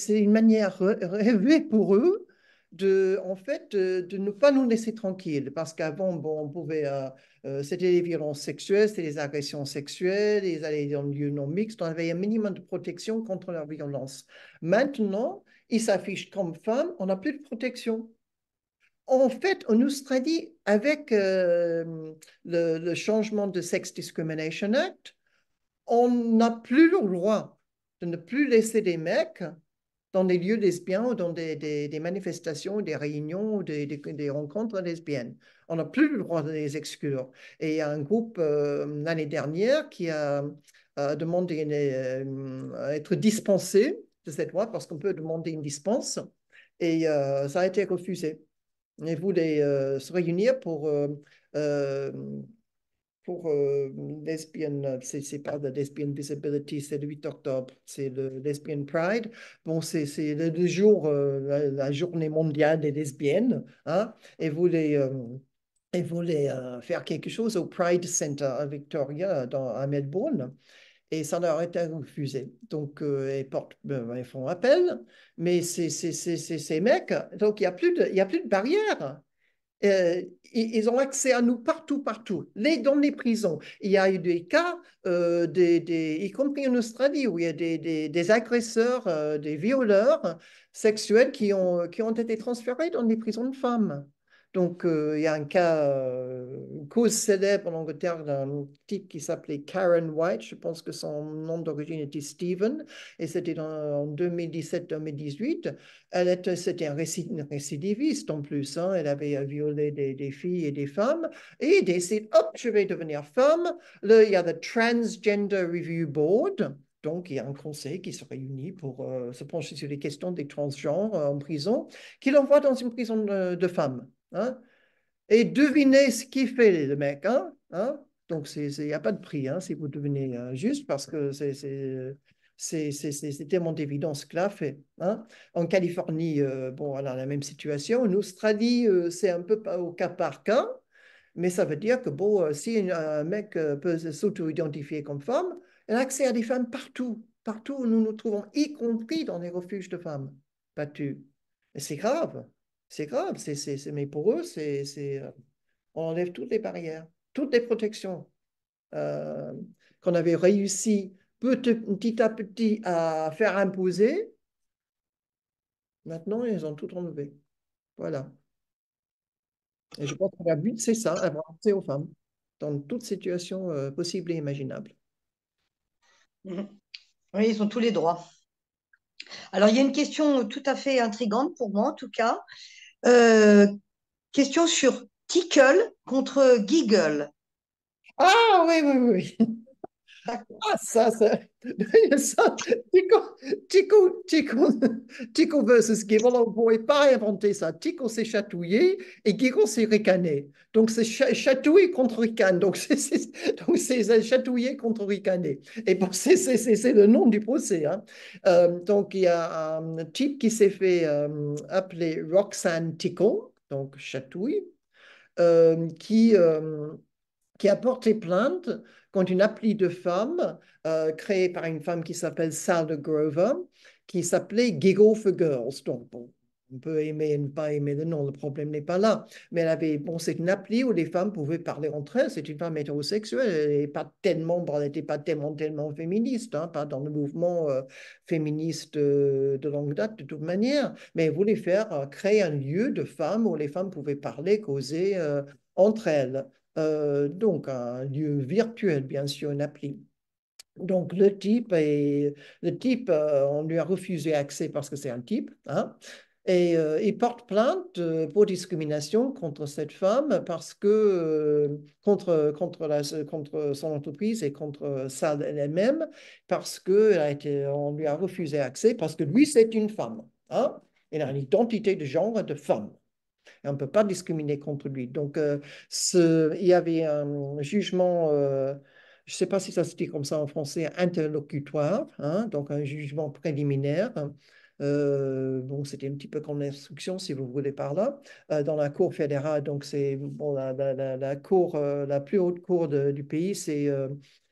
une manière rêvée pour eux de, en fait, euh, de, ne pas nous laisser tranquilles, parce qu'avant, on pouvait, euh, euh, c'était les violences sexuelles, c'était les agressions sexuelles, les allaient dans des lieux non mixtes, on avait un minimum de protection contre la violence. Maintenant, ils s'affichent comme femmes, on n'a plus de protection. En fait, on nous avec le, le changement de Sex Discrimination Act, on n'a plus le droit de ne plus laisser des mecs dans des lieux lesbiens ou dans des, manifestations, des réunions, des, des, rencontres lesbiennes. On n'a plus le droit de les exclure. Et il y a un groupe euh, l'année dernière qui a, euh, demandé euh, être dispensé de cette loi parce qu'on peut demander une dispense et ça a été refusé. Ils voulaient se réunir pour pour euh, lesbiennes, euh, c'est pas de lesbian visibility, c'est le 8 octobre, c'est le lesbian pride. Bon, c'est le, jour, euh, la, journée mondiale des lesbiennes, hein, et vous les et voulait faire quelque chose au Pride Center à Victoria, dans, à Melbourne, et ça leur a été refusé. Donc, elles ils, font appel, mais c'est ces mecs, donc il n'y a, plus de, il y a plus de barrière. Euh, ils ont accès à nous partout, partout, les, dans les prisons. Il y a eu des cas, euh, y compris en Australie, où il y a des, des, agresseurs, euh, des violeurs sexuels qui ont, qui ont été transférés dans les prisons de femmes. Donc, euh, il y a un cas, euh, une cause célèbre en Angleterre d'un type qui s'appelait Karen White. Je pense que son nom d'origine était Stephen, et c'était en 2017-2018. Elle était, c'était un récidiviste en plus. Hein. Elle avait violé des, filles et des femmes, et décide, hop, je vais devenir femme. il y a le Transgender Review Board. Donc, il y a un conseil qui se réunit pour euh, se pencher sur les questions des transgenres en prison, qui l'envoie dans une prison de femmes. Hein. Et devinez ce qu'il fait, le mec. Hein, hein. Donc, il n'y a pas de prix si vous devenez juste, parce que c'est tellement évidence que là fait. En Californie, euh, bon, on la même situation. En Australie, euh, c'est un peu au cas par cas. Mais ça veut dire que bon, euh, si un mec peut s'auto-identifier comme femme, il a accès à des femmes partout, partout où nous nous trouvons, y compris dans les refuges de femmes battues. Et c'est grave. C'est grave, C'est, c'est, mais pour eux, c'est, euh, on enlève toutes les barrières, toutes les protections euh, qu'on avait réussi petit, à petit à faire imposer. Maintenant, ils ont tout enlevé. Voilà. Et je pense que la but, c'est ça, accès aux femmes dans toute situation euh, possible et imaginable. Mhm. Oui, ils ont tous les droits. Alors, il y a une question tout à fait intrigante pour moi, en tout cas. Euh, question sur Tickle contre Giggle. Ah oui, oui, oui. Ah, ça, ça. ça tico Chico, Chico, versus givel on ne pouvait pas inventer ça. Tico s'est chatouillé et givel s'est ricané. Donc, c'est chatouillé contre ricane. Donc, c'est chatouillé contre ricané. Et bon, c'est le nom du procès. Hein. Euh, donc, il y a un type qui s'est fait euh, appeler Roxanne Tico, donc chatouille, euh, qui, euh, qui a porté plainte une appli de femmes, euh, créée par une femme qui s'appelle Sal Grover, qui s'appelait Giggle for Girls, donc bon, on peut aimer et ne pas aimer le nom, le problème n'est pas là. Mais elle avait, bon, c'est une appli où les femmes pouvaient parler entre elles. C'est une femme hétérosexuelle, elle n'était pas tellement, pas tellement, féministe, hein, pas dans le mouvement euh, féministe euh, de longue date de toute manière. Mais elle voulait faire créer un lieu de femmes où les femmes pouvaient parler, causer entre elles. Euh, donc un lieu virtuel, bien sûr, une appli. Donc le type, le type euh, on lui a refusé accès parce que c'est un type, hein, et euh, il porte plainte pour discrimination contre cette femme parce que contre contre son entreprise et contre ça elle-même parce qu'on on lui a refusé accès parce que lui c'est une femme, hein. il a une identité de genre de femme on ne peut pas discriminer contre lui. Donc, euh, ce, il y avait un jugement, euh, je ne sais pas si ça se dit comme ça en français, interlocutoire, hein, donc un jugement préliminaire. Euh, bon, c'était un petit peu comme l'instruction, si vous voulez, par là, dans la Cour fédérale. Donc, c'est bon, la, cour, la plus haute cour du pays, c'est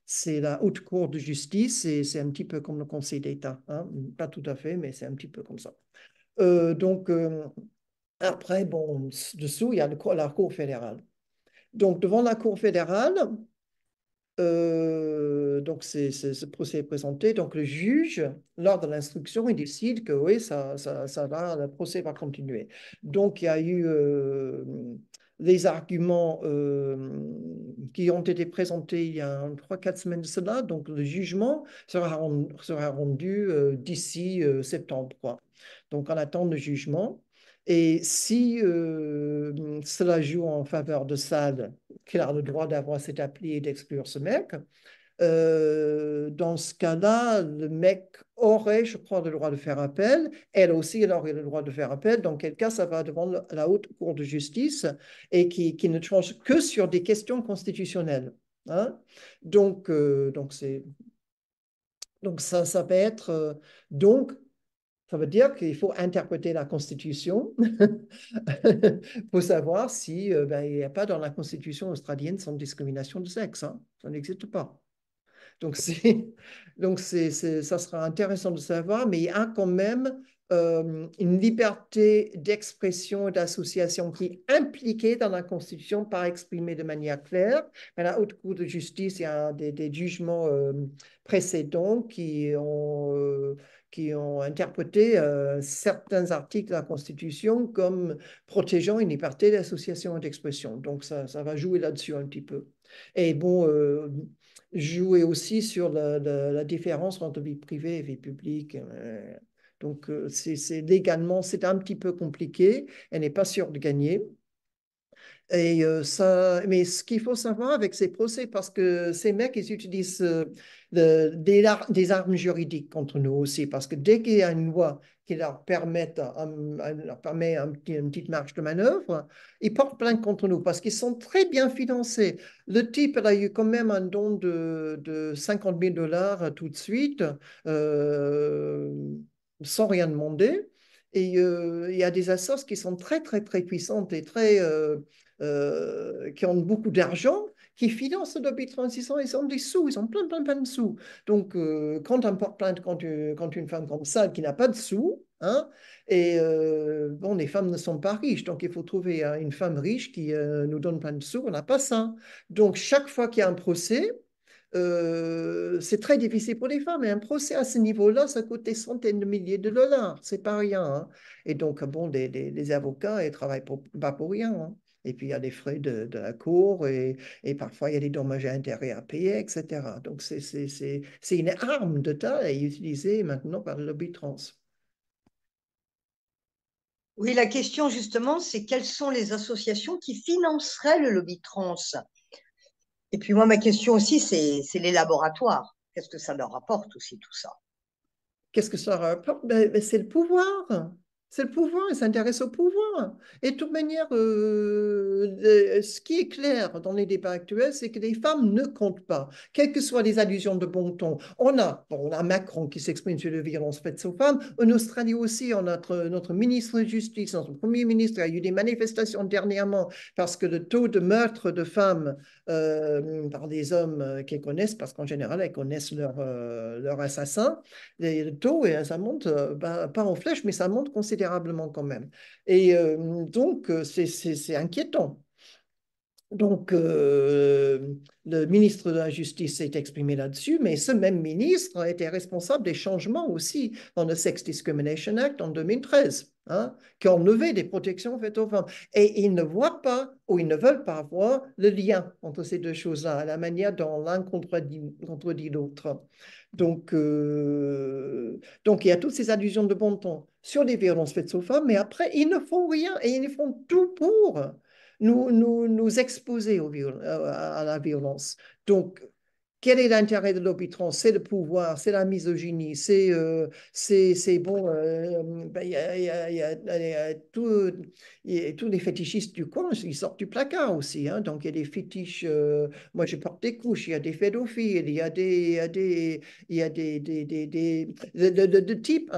c'est la haute cour de justice et c'est un petit peu comme le Conseil d'État. Hein. Pas tout à fait, mais c'est un petit peu comme ça. donc, après, bon, dessous, il y a le, la Cour fédérale. Donc, devant la Cour fédérale, euh, donc c'est, ce procès est présenté. Donc, le juge, lors de l'instruction, il décide que oui, ça, ça, va, le procès va continuer. Donc, il y a eu les euh, arguments euh, qui ont été présentés il y a trois, quatre semaines de cela. Donc, le jugement sera, rendu, sera rendu d'ici septembre. Donc, en attente le jugement. Et si euh, cela joue en faveur de Sade, qui a le droit d'avoir cet appli et d'exclure ce mec, euh, dans ce cas-là, le mec aurait, je crois, le droit de faire appel. Elle aussi, elle aurait le droit de faire appel. Dans quel cas, ça va devant la haute cour de justice et qui, ne tranche que sur des questions constitutionnelles. Hein. Donc, euh, donc c'est donc ça, ça peut être. donc, ça veut dire qu'il faut interpréter la Constitution pour savoir si euh, ben, il n'y a pas dans la Constitution australienne sans discrimination de sexe. Hein. Ça n'existe pas. Donc, donc c'est ça sera intéressant de savoir, mais il y a quand même euh, une liberté d'expression et d'association qui est impliquée dans la Constitution, par exprimée de manière claire. Mais la Haute Cour de justice, il y a des, jugements euh, précédents qui ont qui ont interprété euh, certains articles de la Constitution comme protégeant une liberté d'association et d'expression. Donc, ça, ça, va jouer là-dessus un petit peu. Et bon, euh, jouer aussi sur la, la, différence entre vie privée et vie publique. Euh. Donc, c'est légalement, c'est un petit peu compliqué. Elle n'est pas sûre de gagner. Et euh, ça, mais ce qu'il faut savoir avec ces procès, parce que ces mecs, ils utilisent euh, des, armes juridiques contre nous aussi, parce que dès qu'il y a une loi qui leur, euh, leur permet une petite marge de manœuvre, ils portent plainte contre nous parce qu'ils sont très bien financés. Le type, a eu quand même un don de, 50 000 dollars tout de suite, sans rien demander. Et euh, il y a des associations qui sont très, très, très puissantes et très, euh, euh, qui ont beaucoup d'argent, qui financent depuis 36 ans, ils ont des sous, ils ont plein, plein, plein de sous. Donc, quand on porte plainte quand, une, une femme comme ça, qui n'a pas de sous, hein, et bon, les femmes ne sont pas riches, donc il faut trouver hein, une femme riche qui nous donne plein de sous, on n'a pas ça. Donc, chaque fois qu'il y a un procès, euh, c'est très difficile pour les femmes. un procès à ce niveau-là, ça coûte des centaines de milliers de dollars. C'est pas rien. Hein. Et donc, bon, les, avocats, ils travaillent pas pour rien. Hein. Et puis, il y a des frais de, la cour et, et, parfois, il y a des dommages à intérêts à payer, etc. Donc, c'est une arme de taille utilisée maintenant par le lobby trans. Oui, la question justement, c'est quelles sont les associations qui financeraient le lobby trans et puis moi, ma question aussi, c'est les laboratoires. Qu'est-ce que ça leur apporte aussi tout ça Qu'est-ce que ça leur apporte ben, ben, C'est le pouvoir. C'est le pouvoir, ils s'intéressent au pouvoir. Et de toute manière, euh, ce qui est clair dans les débats actuels, c'est que les femmes ne comptent pas, quelles que soient les allusions de bon ton. On a, on a Macron qui s'exprime sur se violence fait aux femmes. En Australie aussi, on notre, notre ministre de Justice, notre Premier ministre, a eu des manifestations dernièrement parce que le taux de meurtre de femmes euh, par des hommes euh, qu'ils connaissent, parce qu'en général, elles connaissent leur, euh, assassin, et taux et eh, ça monte, ben, pas en flèche, mais ça monte considérablement quand même. Et donc, c'est inquiétant. Donc, euh, le ministre de la Justice s'est exprimé là-dessus, mais ce même ministre était responsable des changements aussi dans le Sex Discrimination Act en 2013, hein, qui qui enlevé des protections faites aux femmes. Et ils ne voient pas ou ils ne veulent pas voir le lien entre ces deux choses-là, la manière dont l'un contredit, l'autre. Donc, euh, donc, il y a toutes ces allusions de bon ton sur les violences faites aux femmes, mais après, ils ne font rien et ils font tout pour nous, nous, nous exposer à la violence. Donc, quel est l'intérêt de l'opitron C'est le pouvoir, c'est la misogynie, c'est c'est bon, y a, y a, tous les fétichistes du coin, ils sortent du placard aussi. donc il y a des fétiches, moi je porte des couches, il y a des fédophiles, il y a des, il y a des, il y a des, des, des, de, type,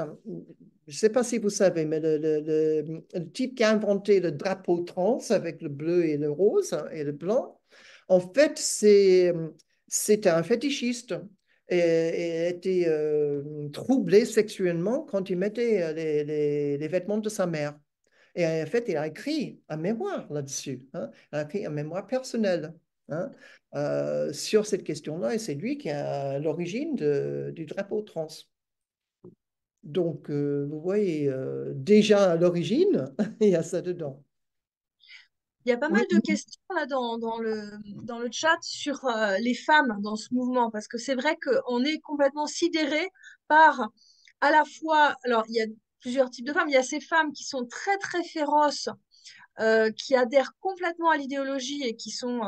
je ne sais pas si vous savez, mais le, type qui a inventé le drapeau trans avec le bleu et le rose hein, et le blanc, en fait, c'est un fétichiste et, était euh, troublé sexuellement quand il mettait euh, les, vêtements de sa mère. Et en fait, il a écrit un mémoire là-dessus, hein. un mémoire personnel. Hein, euh, sur cette question-là, et c'est lui qui a l'origine du drapeau trans. Donc, euh, vous voyez, euh, déjà à l'origine, il y a ça dedans. Il y a pas mal de questions là, dans, dans, le, dans le chat sur euh, les femmes dans ce mouvement, parce que c'est vrai qu'on est complètement sidéré par à la fois, alors il y a plusieurs types de femmes, il y a ces femmes qui sont très très féroces, qui adhèrent complètement à l'idéologie et qui sont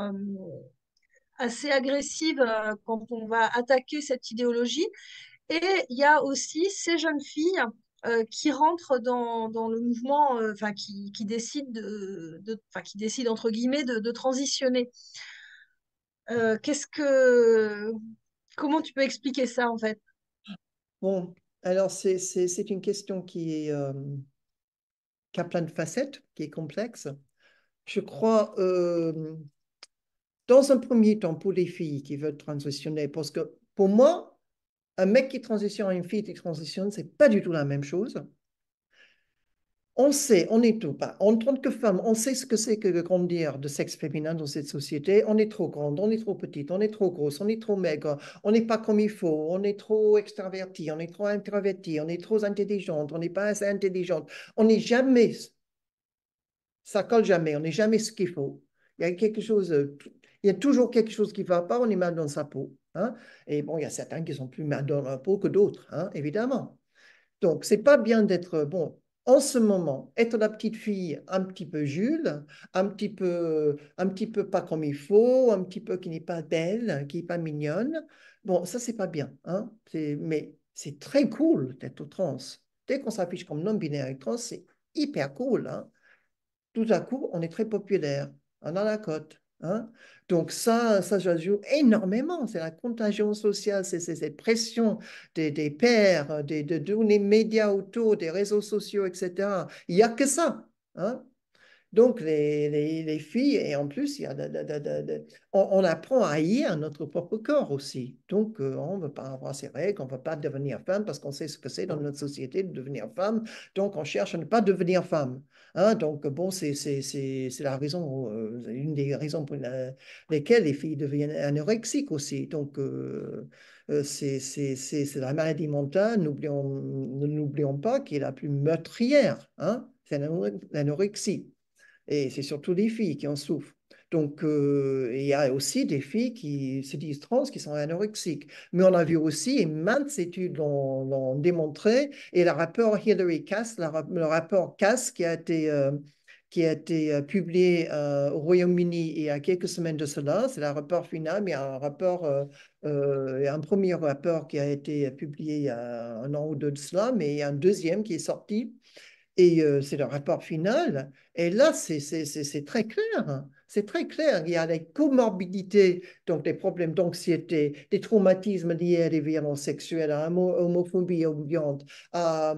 assez agressives quand on va attaquer cette idéologie, et il y a aussi ces jeunes filles euh, qui rentrent dans, dans le mouvement, euh, enfin qui, qui, décident de, qui décident entre guillemets de, de transitionner. Euh, qu'est-ce que, comment tu peux expliquer ça en fait Bon, alors c'est une question qui est qui a plein de facettes, qui est complexe. Je crois, dans un premier temps, pour les filles qui veulent transitionner, parce que pour moi, un mec qui transitionne à une fille qui transitionne, c'est pas du tout la même chose. On sait, on est tout pas. En tant que femme, on sait ce que c'est que de grandir de sexe féminin dans cette société. On est trop grande, on est trop petite, on est trop grosse, on est trop maigre, on n'est pas comme il faut, on est trop extraverti, on est trop introverti, on est trop intelligente, on n'est pas assez intelligente. On n'est jamais, ça colle jamais, on n'est jamais ce qu'il faut. Il y a quelque chose il y a toujours quelque chose qui ne va pas, on est mal dans sa peau. Hein? Et bon, il y a certains qui sont plus mal dans leur peau que d'autres, hein, évidemment. Donc, c'est pas bien d'être, bon, en ce moment, être la petite fille un petit peu Jules, un petit peu, un petit peu pas comme il faut, un petit peu qui n'est pas belle, qui n'est pas mignonne, bon, ça, c'est pas bien. Hein? Mais c'est très cool d'être trans. Dès qu'on s'affiche comme non-binaire et trans, c'est hyper cool. Hein. Tout à coup, on est très populaire. On a la cote. Hein. Donc ça, ça, joue énormément. C'est la contagion sociale, c'est cette pression des, pères, des, de, médias autour, des réseaux sociaux, etc. Il n'y a que ça. Hein. Donc, les, filles, et en plus, il y a on, apprend à haïr notre propre corps aussi. Donc, euh, on ne veut pas avoir ces règles, on ne veut pas devenir femme parce qu'on sait ce que c'est dans notre société de devenir femme. Donc, on cherche à ne pas devenir femme. Hein. Donc, bon, c'est la raison, euh, une des raisons pour lesquelles les filles deviennent anorexiques aussi. Donc, euh, euh c'est la maladie mentale, n'oublions pas, qui est la plus meurtrière. Hein, c'est l'anorexie. Et c'est surtout des filles qui en souffrent. Donc, euh, il y a aussi des filles qui se disent trans, qui sont anorexiques. Mais on a vu aussi, et maintes études l'ont démontré, et le rapport Hillary Cass, le rapport Cass qui a été... Euh, qui a été euh, publié au Royaume-Uni il y a quelques semaines de cela. C'est le rapport final, mais un rapport, euh, un premier rapport qui a été publié il y a un an ou deux de cela, mais il y a un deuxième qui est sorti et euh, c'est le rapport final. Et là, c'est très clair. Hein. C'est très clair. Il y a les comorbidités, donc des problèmes d'anxiété, des traumatismes liés à des violences sexuelles, à l'homophobie ambiante, à,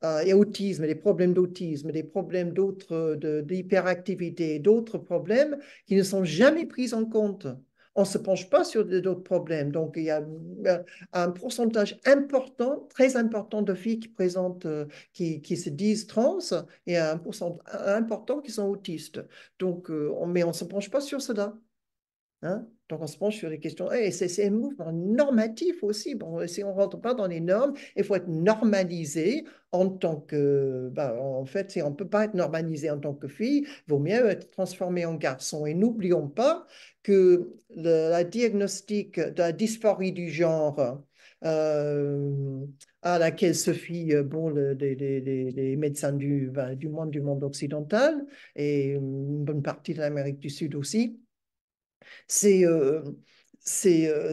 l'autisme, autisme, des problèmes d'autisme, des problèmes d'hyperactivité, d'autres problèmes qui ne sont jamais pris en compte on ne se penche pas sur d'autres problèmes. Donc, il y a un pourcentage important, très important de filles qui présentent, euh, qui, se disent trans et un pourcentage important qui sont autistes. Donc, euh, on, mais on ne se penche pas sur cela. Hein. Donc, on se penche sur les questions. Et eh, c'est un mouvement normatif aussi. Bon, euh, si on ne rentre pas dans les normes, il faut être normalisé en tant que. Ben, en fait, si on ne peut pas être normalisé en tant que fille, il vaut mieux être transformé en garçon. Et n'oublions pas que la diagnostic de la dysphorie du genre. Euh, à laquelle se fient euh, bon, les, médecins ben, du monde du monde occidental et une bonne partie de l'Amérique du Sud aussi, c'est euh, euh,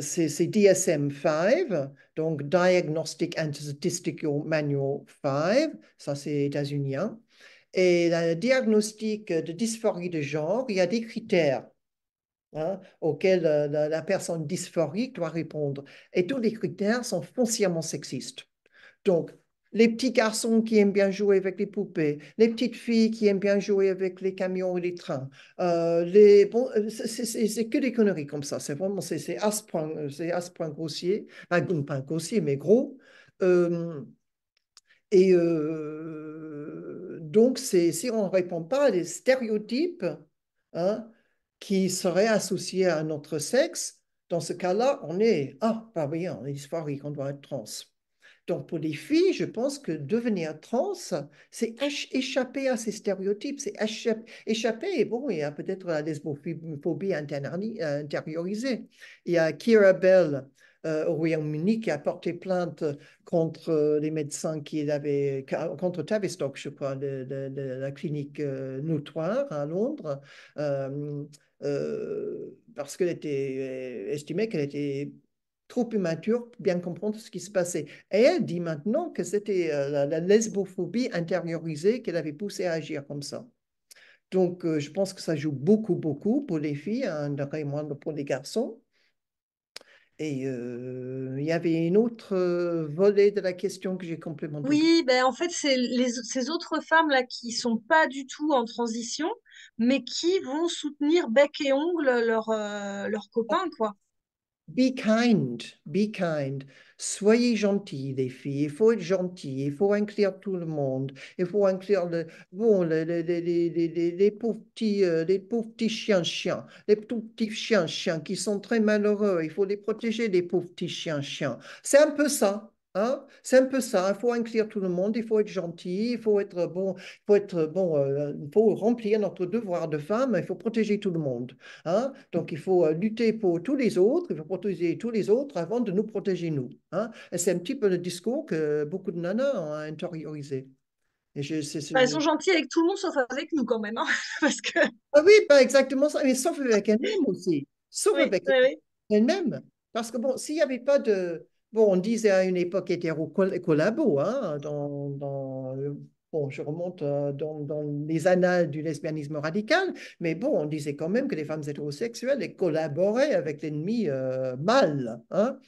DSM-5, donc Diagnostic and Statistical Manual 5, ça c'est états-unien. Hein. Et le diagnostic de dysphorie de genre, il y a des critères hein, auxquels euh, la, la, personne dysphorique doit répondre. Et tous les critères sont foncièrement sexistes. Donc, les petits garçons qui aiment bien jouer avec les poupées, les petites filles qui aiment bien jouer avec les camions et les trains, euh, les bon, euh, c'est que des conneries comme ça. C'est vraiment c'est à euh, grossier, pas grossier mais gros. et donc c'est si on ne répond pas à des stéréotypes hein, qui seraient associés à notre sexe, dans ce cas-là, on est ah pas bien, on est historique, on doit être trans. Donc pour les filles, je pense que devenir trans, c'est échapper à ces stéréotypes, c'est échapper, et bon, il y a peut-être la euh, lesbophobie intériorisée. Il y a Kira Bell, euh, au Royaume-Uni qui a porté plainte contre euh, les médecins qui avaient, contre Tavistock, je crois, de, la clinique notoire à Londres, parce qu'elle était estimée qu'elle était trop immature pour bien comprendre ce qui se passait. Et elle dit maintenant que c'était euh, la, lesbophobie intériorisée qui l'avait poussée à agir comme ça. Donc, euh, je pense que ça joue beaucoup, beaucoup pour les filles, hein, moins pour les garçons. Et euh, il y avait une autre volet de la question que j'ai complémentée. Oui, ben en fait, c'est ces autres femmes-là qui sont pas du tout en transition, mais qui vont soutenir bec et ongle leurs leur copains, quoi. Be kind, be kind. Soyez gentils, les filles. Il faut être gentil. Il faut inclure tout le monde. Il faut inclure le, bon, les, les, pauvres petits, euh, les pauvres petits chiens, chiens, les petits chiens, chiens qui sont très malheureux. Il faut les protéger, les pauvres petits chiens, chiens. C'est un peu ça. Hein? C'est un peu ça, il faut inclure tout le monde, il faut être gentil, il faut être bon, il faut, être, bon, euh, faut remplir notre devoir de femme, il faut protéger tout le monde. Hein? Donc il faut euh, lutter pour tous les autres, il faut protéger tous les autres avant de nous protéger nous. Hein? Et c'est un petit peu le discours que beaucoup de nanas ont intériorisé. Et je, bah, elles sont gentilles avec tout le monde sauf avec nous quand même. Parce que... Ah oui, pas exactement ça, mais sauf avec elles-mêmes aussi. Sauf avec elles-mêmes. Parce que bon, s'il n'y avait pas de Bon, on disait à une époque hétéro-collabo, hein, dans, dans bon, je remonte euh, dans, les annales du lesbianisme radical, mais bon, on disait quand même que les femmes hétérosexuelles collaboraient avec l'ennemi euh, mâle. Hein.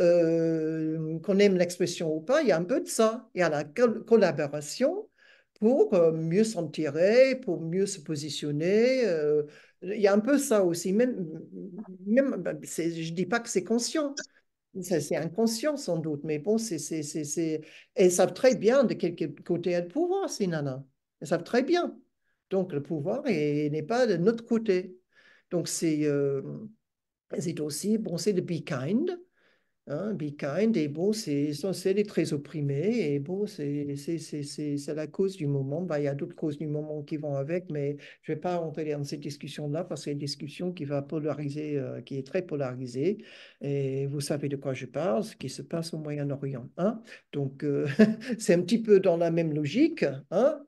Euh, qu'on aime l'expression ou pas, il y a un peu de ça. Il y a la collaboration pour mieux s'en tirer, pour mieux se positionner. il y a un peu ça aussi. Même, même ben, je ne dis pas que c'est conscient, c'est inconscient sans doute, mais bon, c'est, c'est, c'est, elles savent très bien de quel côté est le pouvoir, ces nanas. Elles savent très bien. Donc, le pouvoir n'est pas de notre côté. Donc, c'est, euh, c'est aussi, bon, c'est de be kind, Hein, be kind, et bon, c'est les très opprimé et bon, c'est la cause du moment. bah il y a d'autres causes du moment qui vont avec, mais je ne vais pas rentrer dans cette discussion-là parce que c'est une discussion qui va polariser, euh, qui est très polarisée, et vous savez de quoi je parle, ce qui se passe au Moyen-Orient. Hein Donc, euh, c'est un petit peu dans la même logique, hein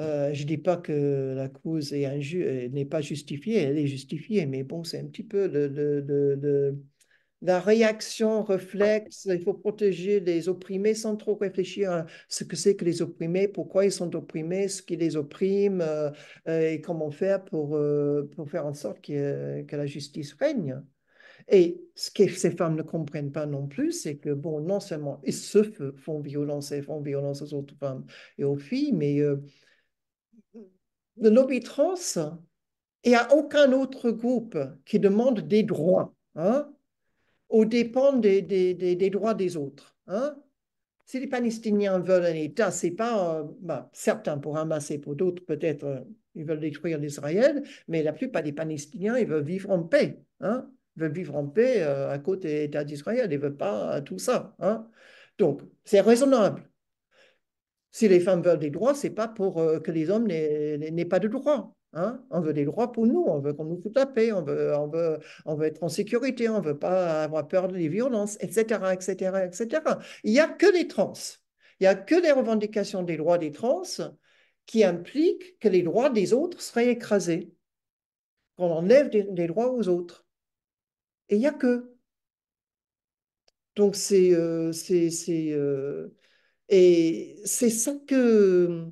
euh, je ne dis pas que la cause n'est pas justifiée, elle est justifiée, mais bon, c'est un petit peu le, le la réaction réflexe, il faut protéger les opprimés sans trop réfléchir à ce que c'est que les opprimés, pourquoi ils sont opprimés, ce qui les opprime euh, euh, et comment faire pour, euh, pour faire en sorte que la justice règne. Et ce que ces femmes ne comprennent pas non plus, c'est que, bon, non seulement ils se font violence et font violence aux autres femmes et aux filles, mais de le lobby trans, il n'y a aucun autre groupe qui demande des droits. Hein au dépend des, droits des autres. Hein. Si les Palestiniens veulent un État, c'est pas, euh, ben, certains pour amasser pour d'autres peut-être, euh, ils veulent détruire Israël. mais la plupart des Palestiniens, ils veulent vivre en paix. Hein. Ils veulent vivre en paix euh, à côté de l'État d'Israël, ils ne veulent pas tout ça. Hein. Donc, c'est raisonnable. Si les femmes veulent des droits, c'est pas pour que les hommes n'aient pas de droits. Hein, on veut des droits pour nous, on veut qu'on nous foute la paix, on veut, on, veut, on veut être en sécurité, on ne veut pas avoir peur des violences, etc. etc., etc. Il n'y a que les trans. Il n'y a que les revendications des droits des trans qui impliquent que les droits des autres seraient écrasés, qu'on enlève des, droits aux autres. Et il n'y a que. Donc c'est... Euh, c'est euh, et c'est ça que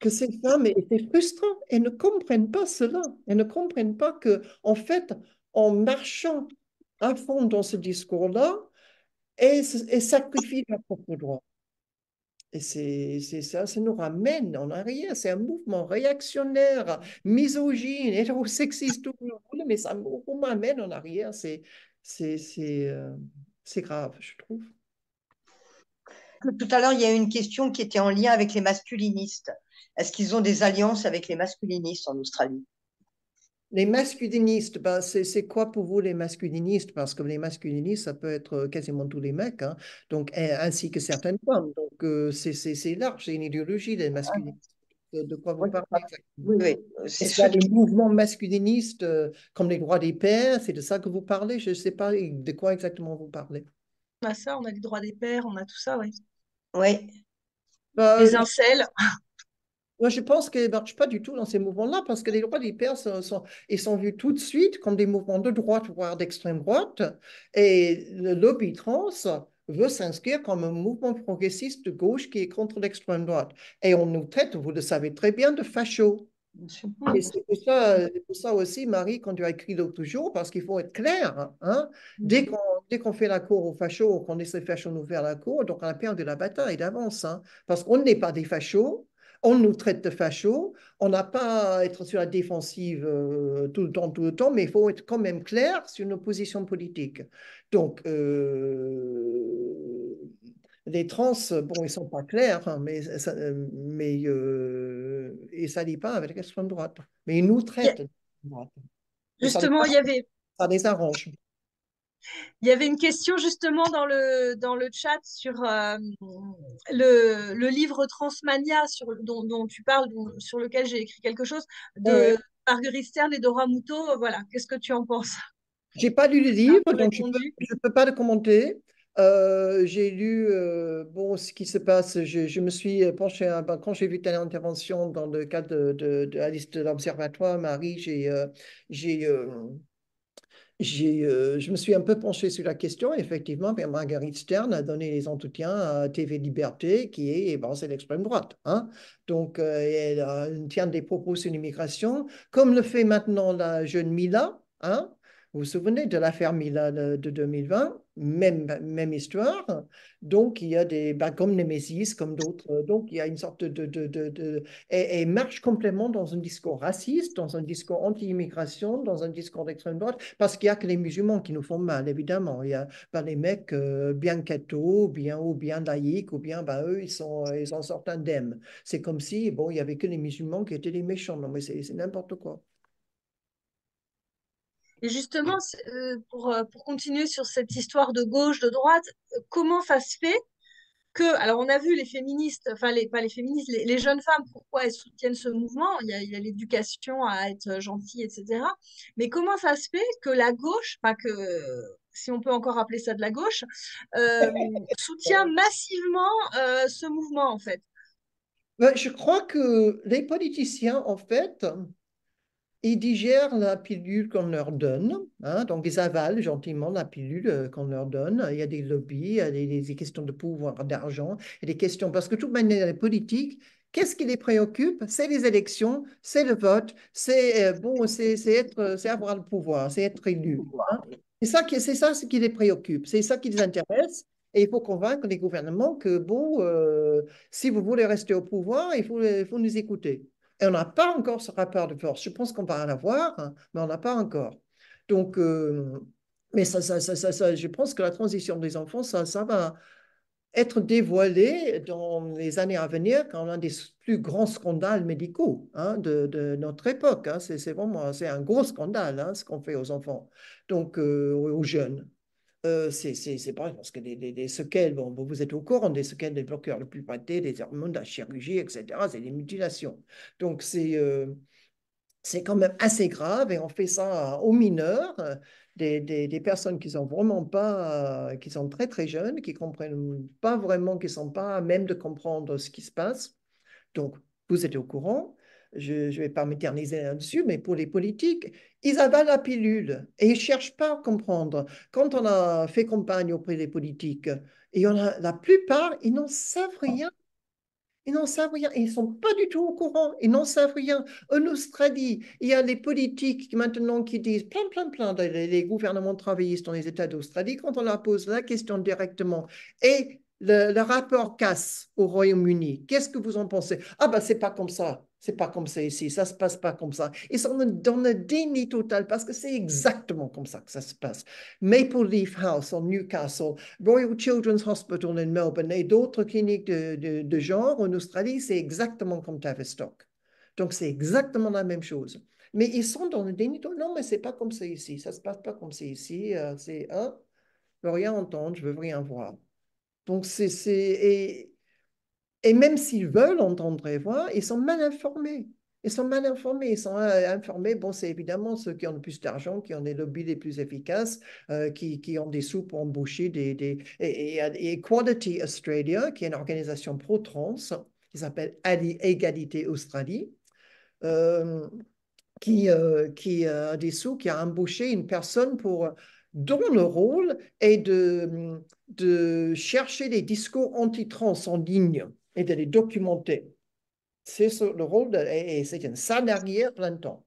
que ces femmes, étaient c'est frustrant, elles ne comprennent pas cela, elles ne comprennent pas que, en fait, en marchant à fond dans ce discours-là, elles, sacrifient leur propre droit. Et c'est ça, ça nous ramène en arrière, c'est un mouvement réactionnaire, misogyne, hétérosexiste, tout le monde, mais ça nous ramène en arrière, euh, c'est grave, je trouve tout à l'heure, il y a eu une question qui était en lien avec les masculinistes. Est-ce qu'ils ont des alliances avec les masculinistes en Australie les masculinistes, ben, c'est quoi pour vous les masculinistes Parce que les masculinistes, ça peut être euh, quasiment tous les mecs, hein, donc, eh, ainsi que certaines femmes. Donc, euh, c'est large, c'est une idéologie, des masculinistes. Ah. De, quoi vous parlez Oui, C'est ça, les mouvements masculinistes, euh, comme les droits des pères, c'est de ça que vous parlez Je ne sais pas de quoi exactement vous parlez. On a ça, on a les droits des pères, on a tout ça, oui. Oui. Bah, les incels. Moi, je pense qu'elle ne marche pas du tout dans ces mouvements-là parce que les droits des pères sont, ils sont vus tout de suite comme des mouvements de droite, voire d'extrême droite. Et le lobby trans veut s'inscrire comme un mouvement progressiste de gauche qui est contre l'extrême droite. Et on nous traite, vous le savez très bien, de fachos. Et c'est pour ça, ça aussi, Marie, quand tu as écrit l'autre jour, parce qu'il faut être clair, hein. mm-hmm. dès qu'on fait la cour aux fachos, qu'on laisse les fachos nous faire la cour, donc on a perdu la bataille d'avance, hein. parce qu'on n'est pas des fachos, on nous traite de fachos. On n'a pas à être sur la défensive euh, tout le temps, tout le temps, mais il faut être quand même clair sur nos positions politiques. Donc, euh, les trans, bon, ils ne sont pas clairs, hein, mais, ça, mais euh, et ça ne pas avec l'extrême droite. Mais ils nous traitent. Justement, il y avait. Ça les arrange. Il y avait une question justement dans le, dans le chat sur euh, le, le, livre Transmania sur, dont, tu parles, sur lequel j'ai écrit quelque chose, de Marguerite Stern et Dora Moutot, Voilà, qu'est-ce que tu en penses J'ai pas lu le livre, donc je ne peux, pas le commenter. Euh, j'ai lu euh, bon, ce qui se passe. Je, je me suis penché quand j'ai vu ta intervention dans le cadre de, la liste de l'Observatoire, Marie, j'ai j'ai euh, je me suis un peu penché sur la question. Effectivement, Marguerite Stern a donné les entretiens à TV Liberté, qui est, eh ben, l'extrême droite. Hein? Donc, euh, elle, elle, tient des propos sur l'immigration, comme le fait maintenant la jeune Mila. Hein? Vous vous souvenez de l'affaire Milan euh, de 2020, même, même histoire. Donc, il y a des, Comme ben, comme Nemesis, comme d'autres, euh, donc il y a une sorte de... de, de, de et, marche complètement dans un discours raciste, dans un discours anti-immigration, dans un discours d'extrême droite, parce qu'il n'y a que les musulmans qui nous font mal, évidemment. Il y a pas les mecs euh, bien cathos, bien, ou bien laïcs, ou bien, bah, eux, ils, sont, ils en sortent indemnes. C'est comme si, bon, il n'y avait que les musulmans qui étaient les méchants. Non, mais c'est n'importe quoi. Et justement, mm. euh, euh, pour, continuer sur cette histoire de gauche, de droite, euh, comment ça se fait que, alors on a vu les féministes, enfin les, pas les féministes, les, jeunes femmes, pourquoi elles soutiennent ce mouvement Il y a l'éducation à être gentille, etc. Mais comment ça se fait que la gauche, pas que si on peut encore appeler ça de la gauche, soutient massivement ce mouvement en fait ben, Je crois que les politiciens en fait ils digèrent la pilule qu'on leur donne, hein, donc ils avalent gentiment la pilule euh, qu'on leur donne. Il y a des lobbies, il y a des, questions de pouvoir, d'argent, il y a des questions, parce que de toute manière, les politiques, qu'est-ce qui les préoccupe C'est les élections, c'est le vote, c'est euh, bon, c'est être, euh, c'est avoir le pouvoir, c'est être élu. Hein. C'est ça qui, c'est ça ce qui les préoccupe, c'est ça qui les intéresse. Et il faut convaincre les gouvernements que bon, si vous voulez rester au pouvoir, il faut, il faut nous écouter on n'a pas encore ce rapport de force. Je pense qu'on va en avoir, hein, mais on n'a pas encore. Donc, euh, mais ça, ça, ça, ça, je pense que la transition des enfants, ça, va être dévoilé dans les années à venir quand l'un des plus grands scandales médicaux hein, de, notre époque. Hein. c'est vraiment c'est un gros scandale ce qu'on fait aux enfants, donc euh, aux jeunes. Euh, c'est pas parce que des sequelles bon, vous êtes au courant des sequelles des bloqueurs le plus des hormones, de la chirurgie, etc. C'est des mutilations. Donc, euh, c'est quand même assez grave et on fait ça aux mineurs, des, des, personnes qui sont vraiment pas, qui sont très très jeunes, qui comprennent pas vraiment, qui sont pas à même de comprendre ce qui se passe. Donc, vous êtes au courant. Je ne vais pas m'éterniser là-dessus, mais pour les politiques, ils avalent la pilule et ils ne cherchent pas à comprendre. Quand on a fait campagne auprès des politiques, et la plupart, ils n'en savent ah. rien. Ils n'en savent rien. Ils ne sont pas du tout au courant. Ils n'en savent rien. En Australie, il y a les politiques maintenant qui disent plein, plein, plein, les, gouvernements travaillistes dans les États d'Australie, quand on leur pose la question directement, et le, rapport casse au Royaume-Uni. Qu'est-ce que vous en pensez Ah ben c'est pas comme ça, c'est pas comme ça ici, ça se passe pas comme ça. Ils sont dans le déni total parce que c'est exactement comme ça que ça se passe. Maple Leaf House en Newcastle, Royal Children's Hospital in Melbourne et d'autres cliniques de, genre en Australie, c'est exactement comme Tavistock. Donc c'est exactement la même chose. Mais ils sont dans le déni total. Non, mais c'est pas comme ça ici, ça se passe pas comme ça ici. Euh, c'est un, hein? je veux rien entendre, je veux rien voir. Donc, c'est. Et, et, même s'ils veulent entendre et voir, ils sont mal informés. Ils sont mal informés. Ils sont euh, informés. Bon, c'est évidemment ceux qui ont le plus d'argent, qui ont les lobbies les plus efficaces, euh, qui, qui, ont des sous pour embaucher des. des et, et, Australia, qui est une organisation pro-trans, qui s'appelle Égalité Australie. Euh, qui, qui a des sous, qui a embauché une personne pour, dont le rôle est de, de chercher des discours anti-trans en ligne et de les documenter. C'est le rôle et, c'est un salarié à plein temps.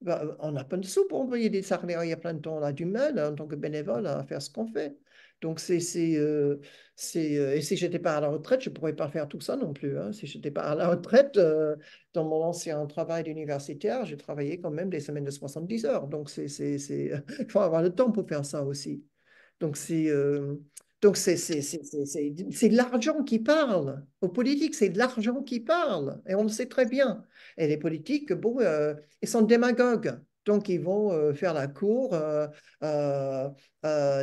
Ben, on a pas de sous pour envoyer des salariés à plein temps. On a du mal hein, en tant que bénévole à faire ce qu'on fait. Donc, c'est, c'est, euh, c'est euh, et si je n'étais pas à la retraite, je ne pourrais pas faire tout ça non plus. Hein. Si je n'étais pas à la retraite, euh, dans mon ancien travail d'universitaire, j'ai travaillé quand même des semaines de 70 heures. Donc, il c'est, faut avoir le temps pour faire ça aussi. Donc c'est euh, donc c'est de l'argent qui parle aux politiques, c'est de l'argent qui parle, et on le sait très bien. Et les politiques, bon, euh, ils sont démagogues. Donc, ils vont euh, faire la cour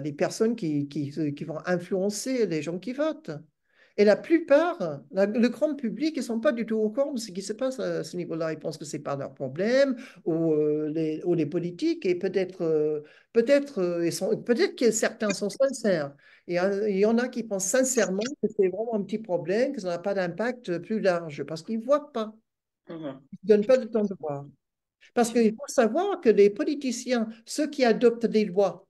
des personnes qui vont influencer les gens qui votent. Et la plupart, le grand public, ils ne sont pas du tout au courant de ce qui se passe à ce niveau-là. Ils pensent que ce n'est pas leur problème, euh, ou, les, politiques, et peut-être euh, peut-être euh, peut que certains sont sincères. Et il y en a qui pensent sincèrement que c'est vraiment un petit problème, que ça n'a pas d'impact plus large, parce qu'ils ne voient pas. Mm-hmm. Ils ne donnent pas le temps de voir. Parce qu'il faut savoir que les politiciens, ceux qui adoptent des lois,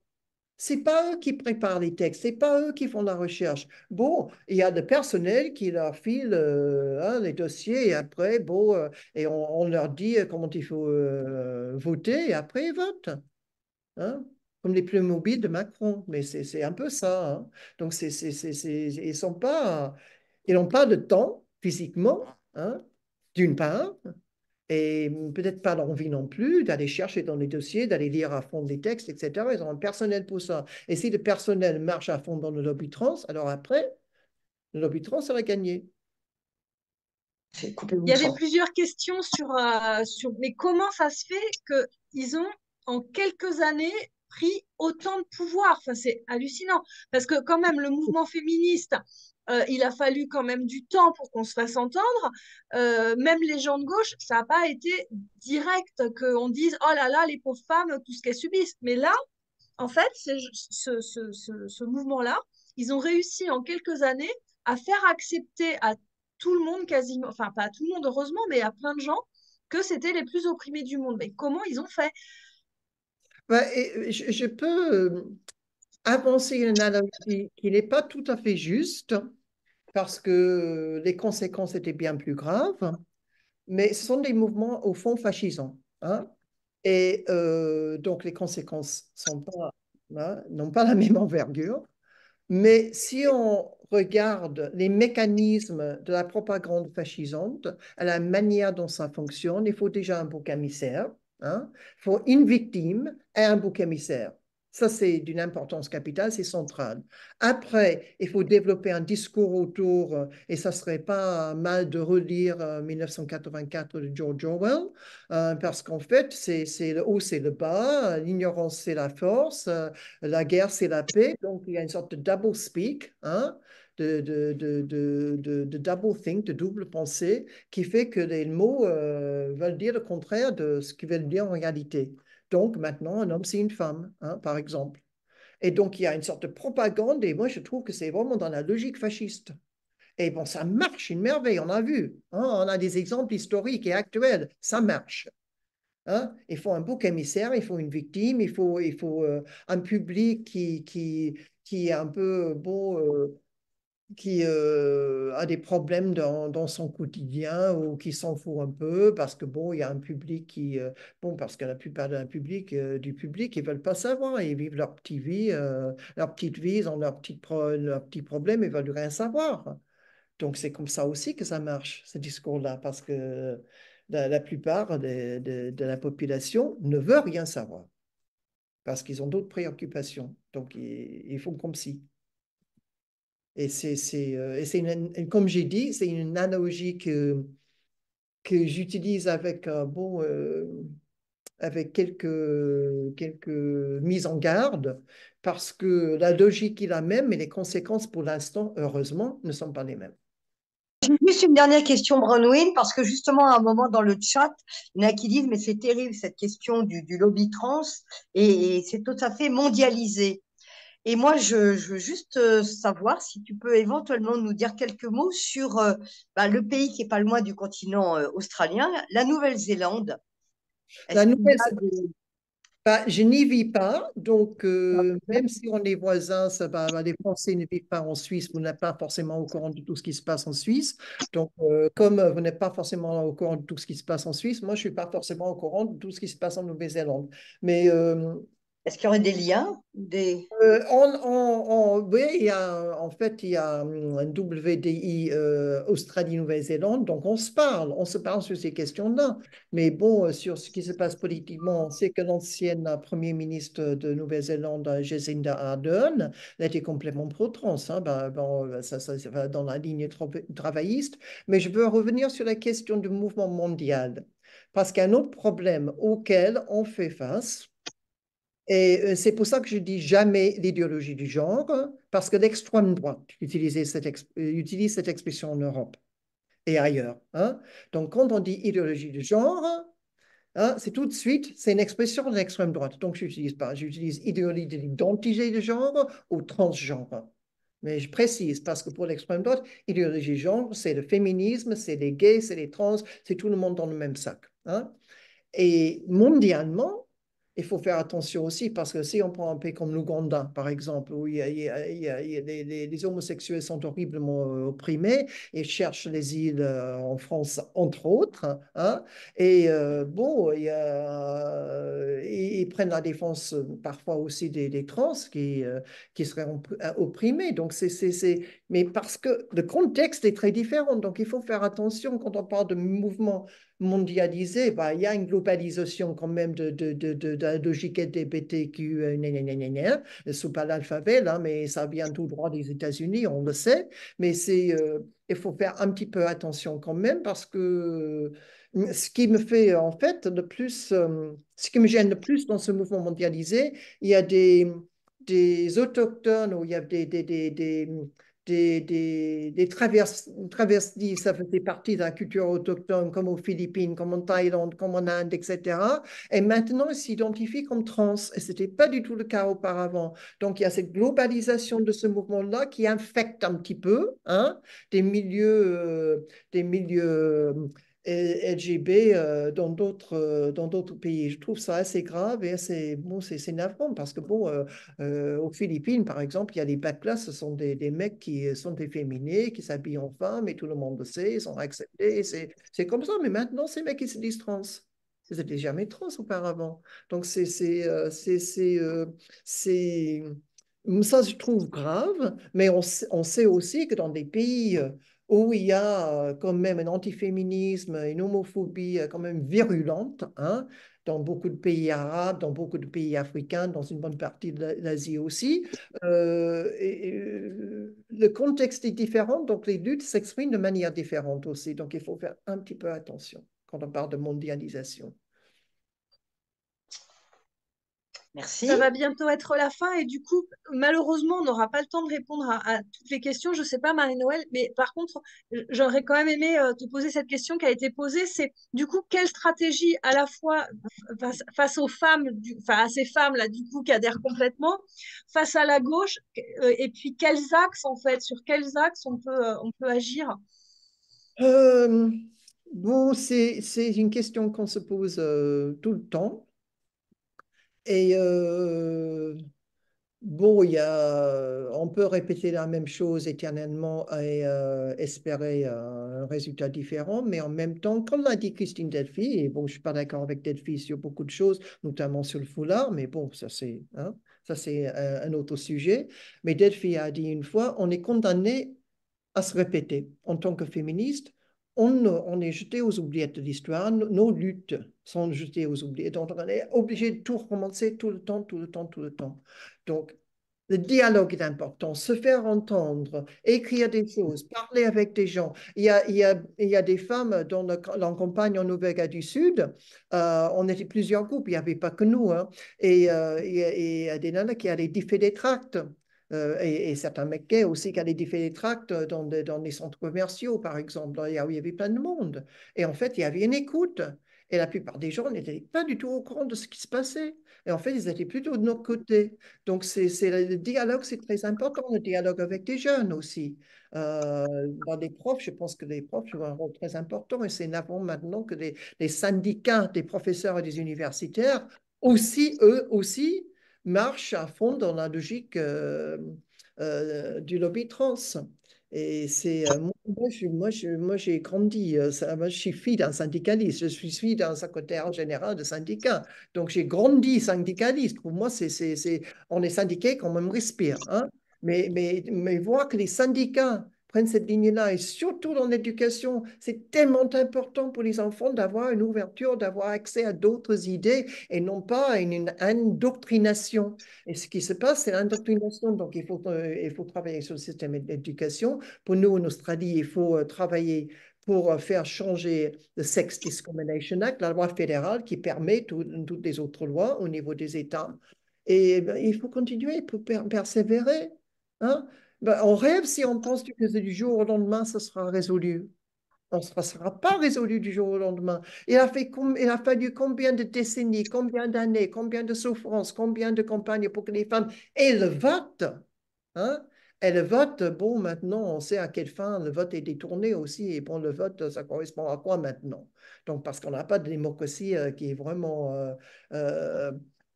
c'est pas eux qui préparent les textes, c'est pas eux qui font la recherche. Bon, il y a le personnel qui leur file euh, hein, les dossiers et après, bon, euh, et on, leur dit euh, comment il faut voter et après ils votent. Hein. Comme les plus mobiles de Macron, mais c'est un peu ça. Hein. Donc, ils ils n'ont pas de temps physiquement, d'une part, et peut-être pas l'envie non plus d'aller chercher dans les dossiers, d'aller lire à fond des textes, etc. Ils ont un personnel pour ça. Et si le personnel marche à fond dans le lobby trans, alors après, le lobby trans sera gagné. Il y avait plusieurs questions sur, euh, sur mais comment ça se fait qu'ils ont en quelques années pris autant de pouvoir. Enfin, c'est hallucinant. Parce que quand même, le mouvement féministe, euh, il a fallu quand même du temps pour qu'on se fasse entendre. Euh, même les gens de gauche, ça n'a pas été direct qu'on dise oh là là, les pauvres femmes, tout ce qu'elles subissent. Mais là, en fait, ce, ce, mouvement-là, ils ont réussi en quelques années à faire accepter à tout le monde quasiment, enfin pas à tout le monde heureusement, mais à plein de gens que c'était les plus opprimés du monde. Mais comment ils ont fait bah, euh, je, je, peux avancer une analogie qui n'est pas tout à fait juste, parce que les conséquences étaient bien plus graves. Mais ce sont des mouvements, au fond, fascisants. Hein. Et euh, donc, les conséquences n'ont pas, hein, pas la même envergure. Mais si on regarde les mécanismes de la propagande fascisante, à la manière dont ça fonctionne, il faut déjà un bouc émissaire. Hein. Il faut une victime et un bouc émissaire. Ça, c'est d'une importance capitale, c'est central. Après, il faut développer un discours autour, euh, et ça ne serait pas mal de relire 1984 euh, de George Orwell, euh, parce qu'en fait, c'est le haut, c'est le bas, l'ignorance, c'est la force, la guerre, c'est la paix. Donc, il y a une sorte de double speak. Hein, de, double think, de double pensée, qui fait que les mots veulent dire le contraire de ce qu'ils veulent dire en réalité. Donc maintenant, un homme, c'est une femme, hein, par exemple. Et donc, il y a une sorte de propagande, et moi, je trouve que c'est vraiment dans la logique fasciste. Et bon, ça marche, une merveille, on a vu. Hein, on a des exemples historiques et actuels, ça marche. Hein. il faut un bouc émissaire, il faut une victime, il faut, il faut euh, un public qui, qui, est un peu, beau qui euh, a des problèmes dans, dans, son quotidien ou qui s'en fout un peu parce que bon, il y a un public qui euh, bon parce que la plupart d'un public euh, du public ils veulent pas savoir, ils vivent leur petite vie, leur petite vie, ils ont leur petit leur petit problème, et veulent rien savoir. Donc c'est comme ça aussi que ça marche ce discours-là parce que la, plupart de, de, la population ne veut rien savoir parce qu'ils ont d'autres préoccupations. Donc ils font comme si. Et c'est, euh, comme j'ai dit, c'est une analogie que, j'utilise avec, bon, euh, avec quelques, quelques mises en garde, parce que la logique est la même, mais les conséquences, pour l'instant, heureusement, ne sont pas les mêmes. Juste une dernière question, Bronwyn, parce que justement, à un moment dans le chat, il y en a qui disent, mais c'est terrible cette question du, lobby trans, et c'est tout à fait mondialisé. Et moi, je, veux juste euh, savoir si tu peux éventuellement nous dire quelques mots sur euh, bah, le pays qui n'est pas loin du continent euh, australien, la Nouvelle-Zélande. La Nouvelle-Zélande. Bah, je n'y vis pas, donc ah. même si on est voisins, ça bah, les Français ne vivent pas en Suisse, vous n'êtes pas forcément au courant de tout ce qui se passe en Suisse. Donc, comme vous n'êtes pas forcément au courant de tout ce qui se passe en Suisse, moi, je ne suis pas forcément au courant de tout ce qui se passe en Nouvelle-Zélande. Mais est-ce qu'il y aurait des liens des... Euh, oui, il y a, en fait, il y a un WDI euh, Australie-Nouvelle-Zélande, donc on se parle, on se parle sur ces questions-là. Mais bon, euh, sur ce qui se passe politiquement, c'est que l'ancienne première ministre de Nouvelle-Zélande, Jacinda Ardern, elle était complètement pro-trans, hein, ben, ça, ça, va dans la ligne travailliste. Mais je veux revenir sur la question du mouvement mondial. Parce qu'un autre problème auquel on fait face, et euh, c'est pour ça que je dis jamais l'idéologie du genre, parce que l'extrême droite utilise cette, euh, utilise cette expression en Europe et ailleurs. Hein. Donc, quand on dit idéologie du genre, hein, c'est tout de suite, c'est une expression de l'extrême droite. Donc, je n'utilise pas. J'utilise idéologie de l'identité de genre ou transgenre. Mais je précise, parce que pour l'extrême droite, idéologie du genre, c'est le féminisme, c'est les gays, c'est les trans, c'est tout le monde dans le même sac. Hein. Et mondialement, il faut faire attention aussi parce que si on prend un pays comme l'Ouganda, par exemple, où il les, homosexuels sont horriblement euh, opprimés et cherchent les îles euh, en France, entre autres, hein, et euh, bon, ils, prennent la défense parfois aussi des, trans qui, qui seraient opprimés. Donc c'est, Mais parce que le contexte est très différent, donc il faut faire attention quand on parle de mouvements mondialisé, bah, il y a une globalisation quand même de, de, de, de, la logique LGBTQ, ne sous pas l'alphabet, là, mais ça vient tout droit des États-Unis, on le sait, mais c'est, euh, il faut faire un petit peu attention quand même parce que euh, ce qui me fait en fait le plus, euh, ce qui me gêne le plus dans ce mouvement mondialisé, il y a des, des autochtones où il y a des, des des, des, des traverses, ça faisait partie de la culture autochtone, comme aux Philippines, comme en Thaïlande, comme en Inde, etc. Et maintenant, ils s'identifient comme trans. Et ce n'était pas du tout le cas auparavant. Donc, il y a cette globalisation de ce mouvement-là qui infecte un petit peu hein, des milieux, euh, des milieux euh, LGB euh, dans d'autres euh, dans d'autres pays. Je trouve ça assez grave et assez bon, c'est navrant parce que bon, euh, aux Philippines par exemple, il y a des backlash, ce sont des, mecs qui sont efféminés, qui s'habillent en femme et tout le monde le sait, ils sont acceptés, c'est comme ça. Mais maintenant, ces mecs ils se disent trans. Ils n'étaient jamais trans auparavant. Donc c'est c'est ça je trouve grave, mais on, on sait aussi que dans des pays où il y a euh, quand même un antiféminisme, une homophobie euh, quand même virulente, hein, dans beaucoup de pays arabes, dans beaucoup de pays africains, dans une bonne partie de l'Asie aussi. Euh, le contexte est différent, donc les luttes s'expriment de manière différente aussi. Donc il faut faire un petit peu attention quand on parle de mondialisation. Ça va bientôt être la fin et du coup, malheureusement, on n'aura pas le temps de répondre à, toutes les questions. Je ne sais pas, Marie-Noël, mais par contre, j'aurais quand même aimé euh, te poser cette question qui a été posée. C'est du coup, quelle stratégie à la fois face, aux femmes, enfin à ces femmes-là, du coup, qui adhèrent complètement, face à la gauche, euh, et puis quels axes, en fait, sur quels axes on peut, euh, on peut agir Bon, c'est une question qu'on se pose tout le temps. Et euh, bon, y a, on peut répéter la même chose éternellement et euh, espérer euh, un résultat différent, mais en même temps, comme l'a dit Christine Delphi, et bon, je ne suis pas d'accord avec Delphi sur beaucoup de choses, notamment sur le foulard, mais bon, ça c'est hein, euh, un autre sujet. Mais Delphi a dit une fois, on est condamné à se répéter en tant que féministe on, est jeté aux oubliettes de l'histoire, nos luttes sont jetées aux oubliettes, donc on est obligé de tout recommencer tout le temps, tout le temps, tout le temps. Donc, le dialogue est important, se faire entendre, écrire des choses, parler avec des gens. Il y a, des femmes dans la, campagne en nouvelle du Sud, euh, on était plusieurs groupes, il n'y avait pas que nous, hein. et, euh, il y a, des nanas qui allaient diffuser des tracts euh, et, certains mecs aussi qui allaient défiler des tracts dans, dans des centres commerciaux, par exemple, là où il y avait plein de monde. Et en fait, il y avait une écoute. Et la plupart des gens n'étaient pas du tout au courant de ce qui se passait. Et en fait, ils étaient plutôt de notre côté. Donc, c'est, le dialogue, c'est très important, le dialogue avec les jeunes aussi. Euh, dans les profs, je pense que les profs jouent un rôle très important. Et c'est avant maintenant que les, syndicats des professeurs et des universitaires aussi, eux aussi, marche à fond dans la logique euh, euh, du lobby trans. Et c'est euh, moi, j'ai moi, moi, grandi. je suis fille d'un syndicaliste. Je suis fille d'un secrétaire général de syndicat. Donc j'ai grandi syndicaliste. Pour moi, c'est on est syndiqué quand on respire. Hein. Mais mais mais voir que les syndicats prennent cette ligne-là. Et surtout dans l'éducation, c'est tellement important pour les enfants d'avoir une ouverture, d'avoir accès à d'autres idées et non pas à une, indoctrination. Et ce qui se passe, c'est l'indoctrination. Donc, il faut, euh, il faut travailler sur le système d'éducation. Pour nous, en Australie, il faut euh, travailler pour euh, faire changer le Sex Discrimination Act, la loi fédérale qui permet toutes les autres lois au niveau des États. Et ben, il faut continuer faut persévérer. Hein? Ben, on rêve si on pense que du jour au lendemain, ça sera résolu. On ne sera pas résolu du jour au lendemain. Il a, fait il a fallu combien de décennies, combien d'années, combien de souffrances, combien de campagnes pour que les femmes aient le vote. Hein? vote, bon, maintenant, on sait à quelle fin le vote est détourné aussi. Et bon, le vote, ça correspond à quoi maintenant Donc, parce qu'on n'a pas de démocratie euh, qui est vraiment euh, euh,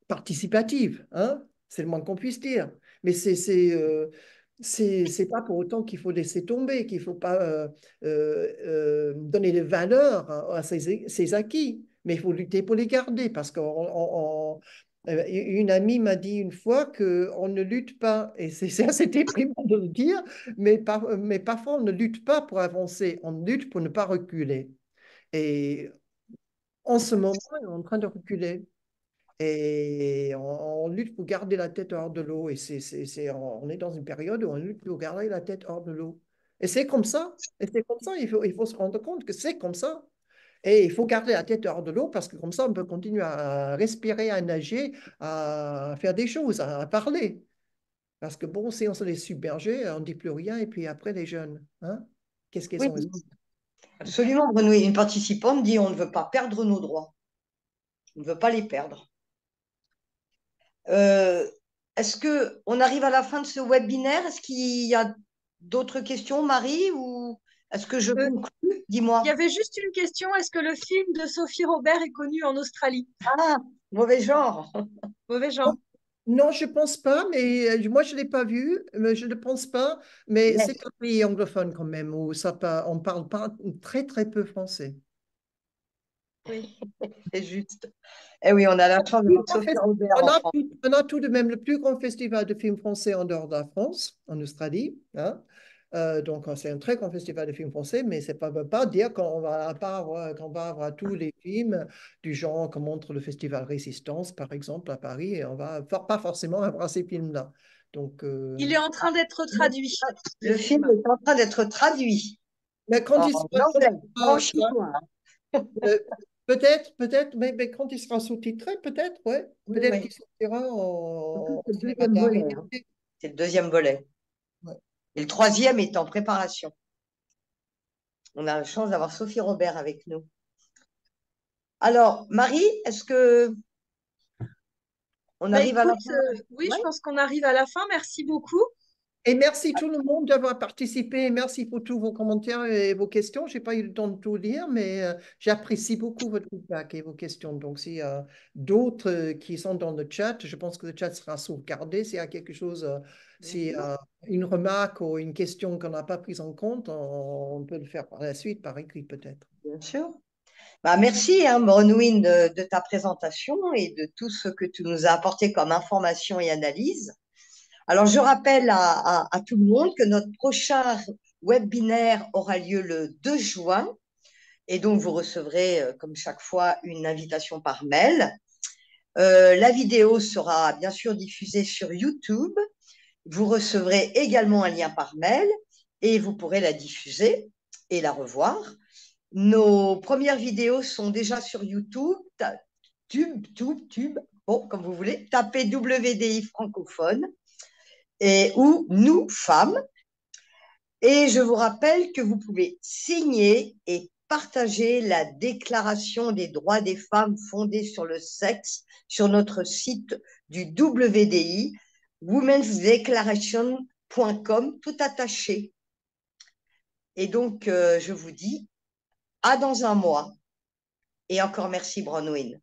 participative. Hein? C'est le moins qu'on puisse dire. Mais c'est c'est n'est pas pour autant qu'il faut laisser tomber, qu'il ne faut pas euh, euh, euh, donner de valeur à ses, acquis, mais il faut lutter pour les garder parce qu'une une amie m'a dit une fois que on ne lutte pas, et c'est assez déprimant de le dire, mais, mais parfois on ne lutte pas pour avancer, on lutte pour ne pas reculer. Et en ce moment, on est en train de reculer. Et on, lutte pour garder la tête hors de l'eau. Et c'est, on est dans une période où on lutte pour garder la tête hors de l'eau. Et c'est comme ça. Et c'est comme ça. Il faut, se rendre compte que c'est comme ça. Et il faut garder la tête hors de l'eau parce que comme ça, on peut continuer à respirer, à nager, à faire des choses, à parler. Parce que bon, si on se laisse submerger, on ne dit plus rien. Et puis après, les jeunes, hein, qu'est-ce qu'ils ont Absolument, Une participante dit on ne veut pas perdre nos droits. On ne veut pas les perdre. Euh, est-ce qu'on arrive à la fin de ce webinaire Est-ce qu'il y a d'autres questions, Marie ou... Est-ce que je euh, conclue Dis-moi. Il y avait juste une question. Est-ce que le film de Sophie Robert est connu en Australie Ah, mauvais genre. mauvais genre. Non, je pense pas, mais euh, moi je ne l'ai pas vu, mais je ne pense pas. Mais c'est un pays anglophone quand même, où ça, on parle pas très très peu français. Oui, c'est juste. Eh oui, on a la chance de On a, tout, tout, de même le plus grand festival de films français en dehors de la France, en Australie. Hein. Euh, donc, euh, c'est un très grand festival de films français, mais ça ne veut pas dire qu'on va, à va avoir tous les films du genre que montre le festival Résistance, par exemple, à Paris, et on ne va pas forcément avoir ces films-là. Donc, euh, Il est en train d'être traduit. Le film est en train d'être traduit. Mais quand il se Peut-être, peut-être, mais, quand il sera sous-titré, peut-être, oui. Peut-être qu'il sortira en. C'est le, hein. deuxième volet. Et le troisième est en préparation. On a la chance d'avoir Sophie Robert avec nous. Alors, Marie, est-ce que on bah, arrive à la fin euh, Oui, je pense qu'on arrive à la fin. Merci beaucoup. Et merci tout le monde d'avoir participé. Merci pour tous vos commentaires et vos questions. Je n'ai pas eu le temps de tout lire, mais euh, j'apprécie beaucoup votre feedback et vos questions. Donc, s'il y a d'autres euh, qui sont dans le chat, je pense que le chat sera sauvegardé. S'il y a quelque chose, euh, s'il y a une remarque ou une question qu'on n'a pas prise en compte, on, peut le faire par la suite, par écrit peut-être. Bien sûr. Bah, merci, hein, de ta présentation et de tout ce que tu nous as apporté comme information et analyse. Alors, je rappelle à, tout le monde que notre prochain webinaire aura lieu le 2 juin. Et donc, vous recevrez, euh, comme chaque fois, une invitation par mail. Euh, la vidéo sera bien sûr diffusée sur YouTube. Vous recevrez également un lien par mail et vous pourrez la diffuser et la revoir. Nos premières vidéos sont déjà sur YouTube, tube, tube, tube, bon, comme vous voulez, tapez WDI francophone et, ou nous, femmes. Et je vous rappelle que vous pouvez signer et partager la déclaration des droits des femmes fondée sur le sexe sur notre site du WDI, womensdeclaration.com, tout attaché. Et donc, euh, je vous dis à dans un mois. Et encore merci, Bronwyn.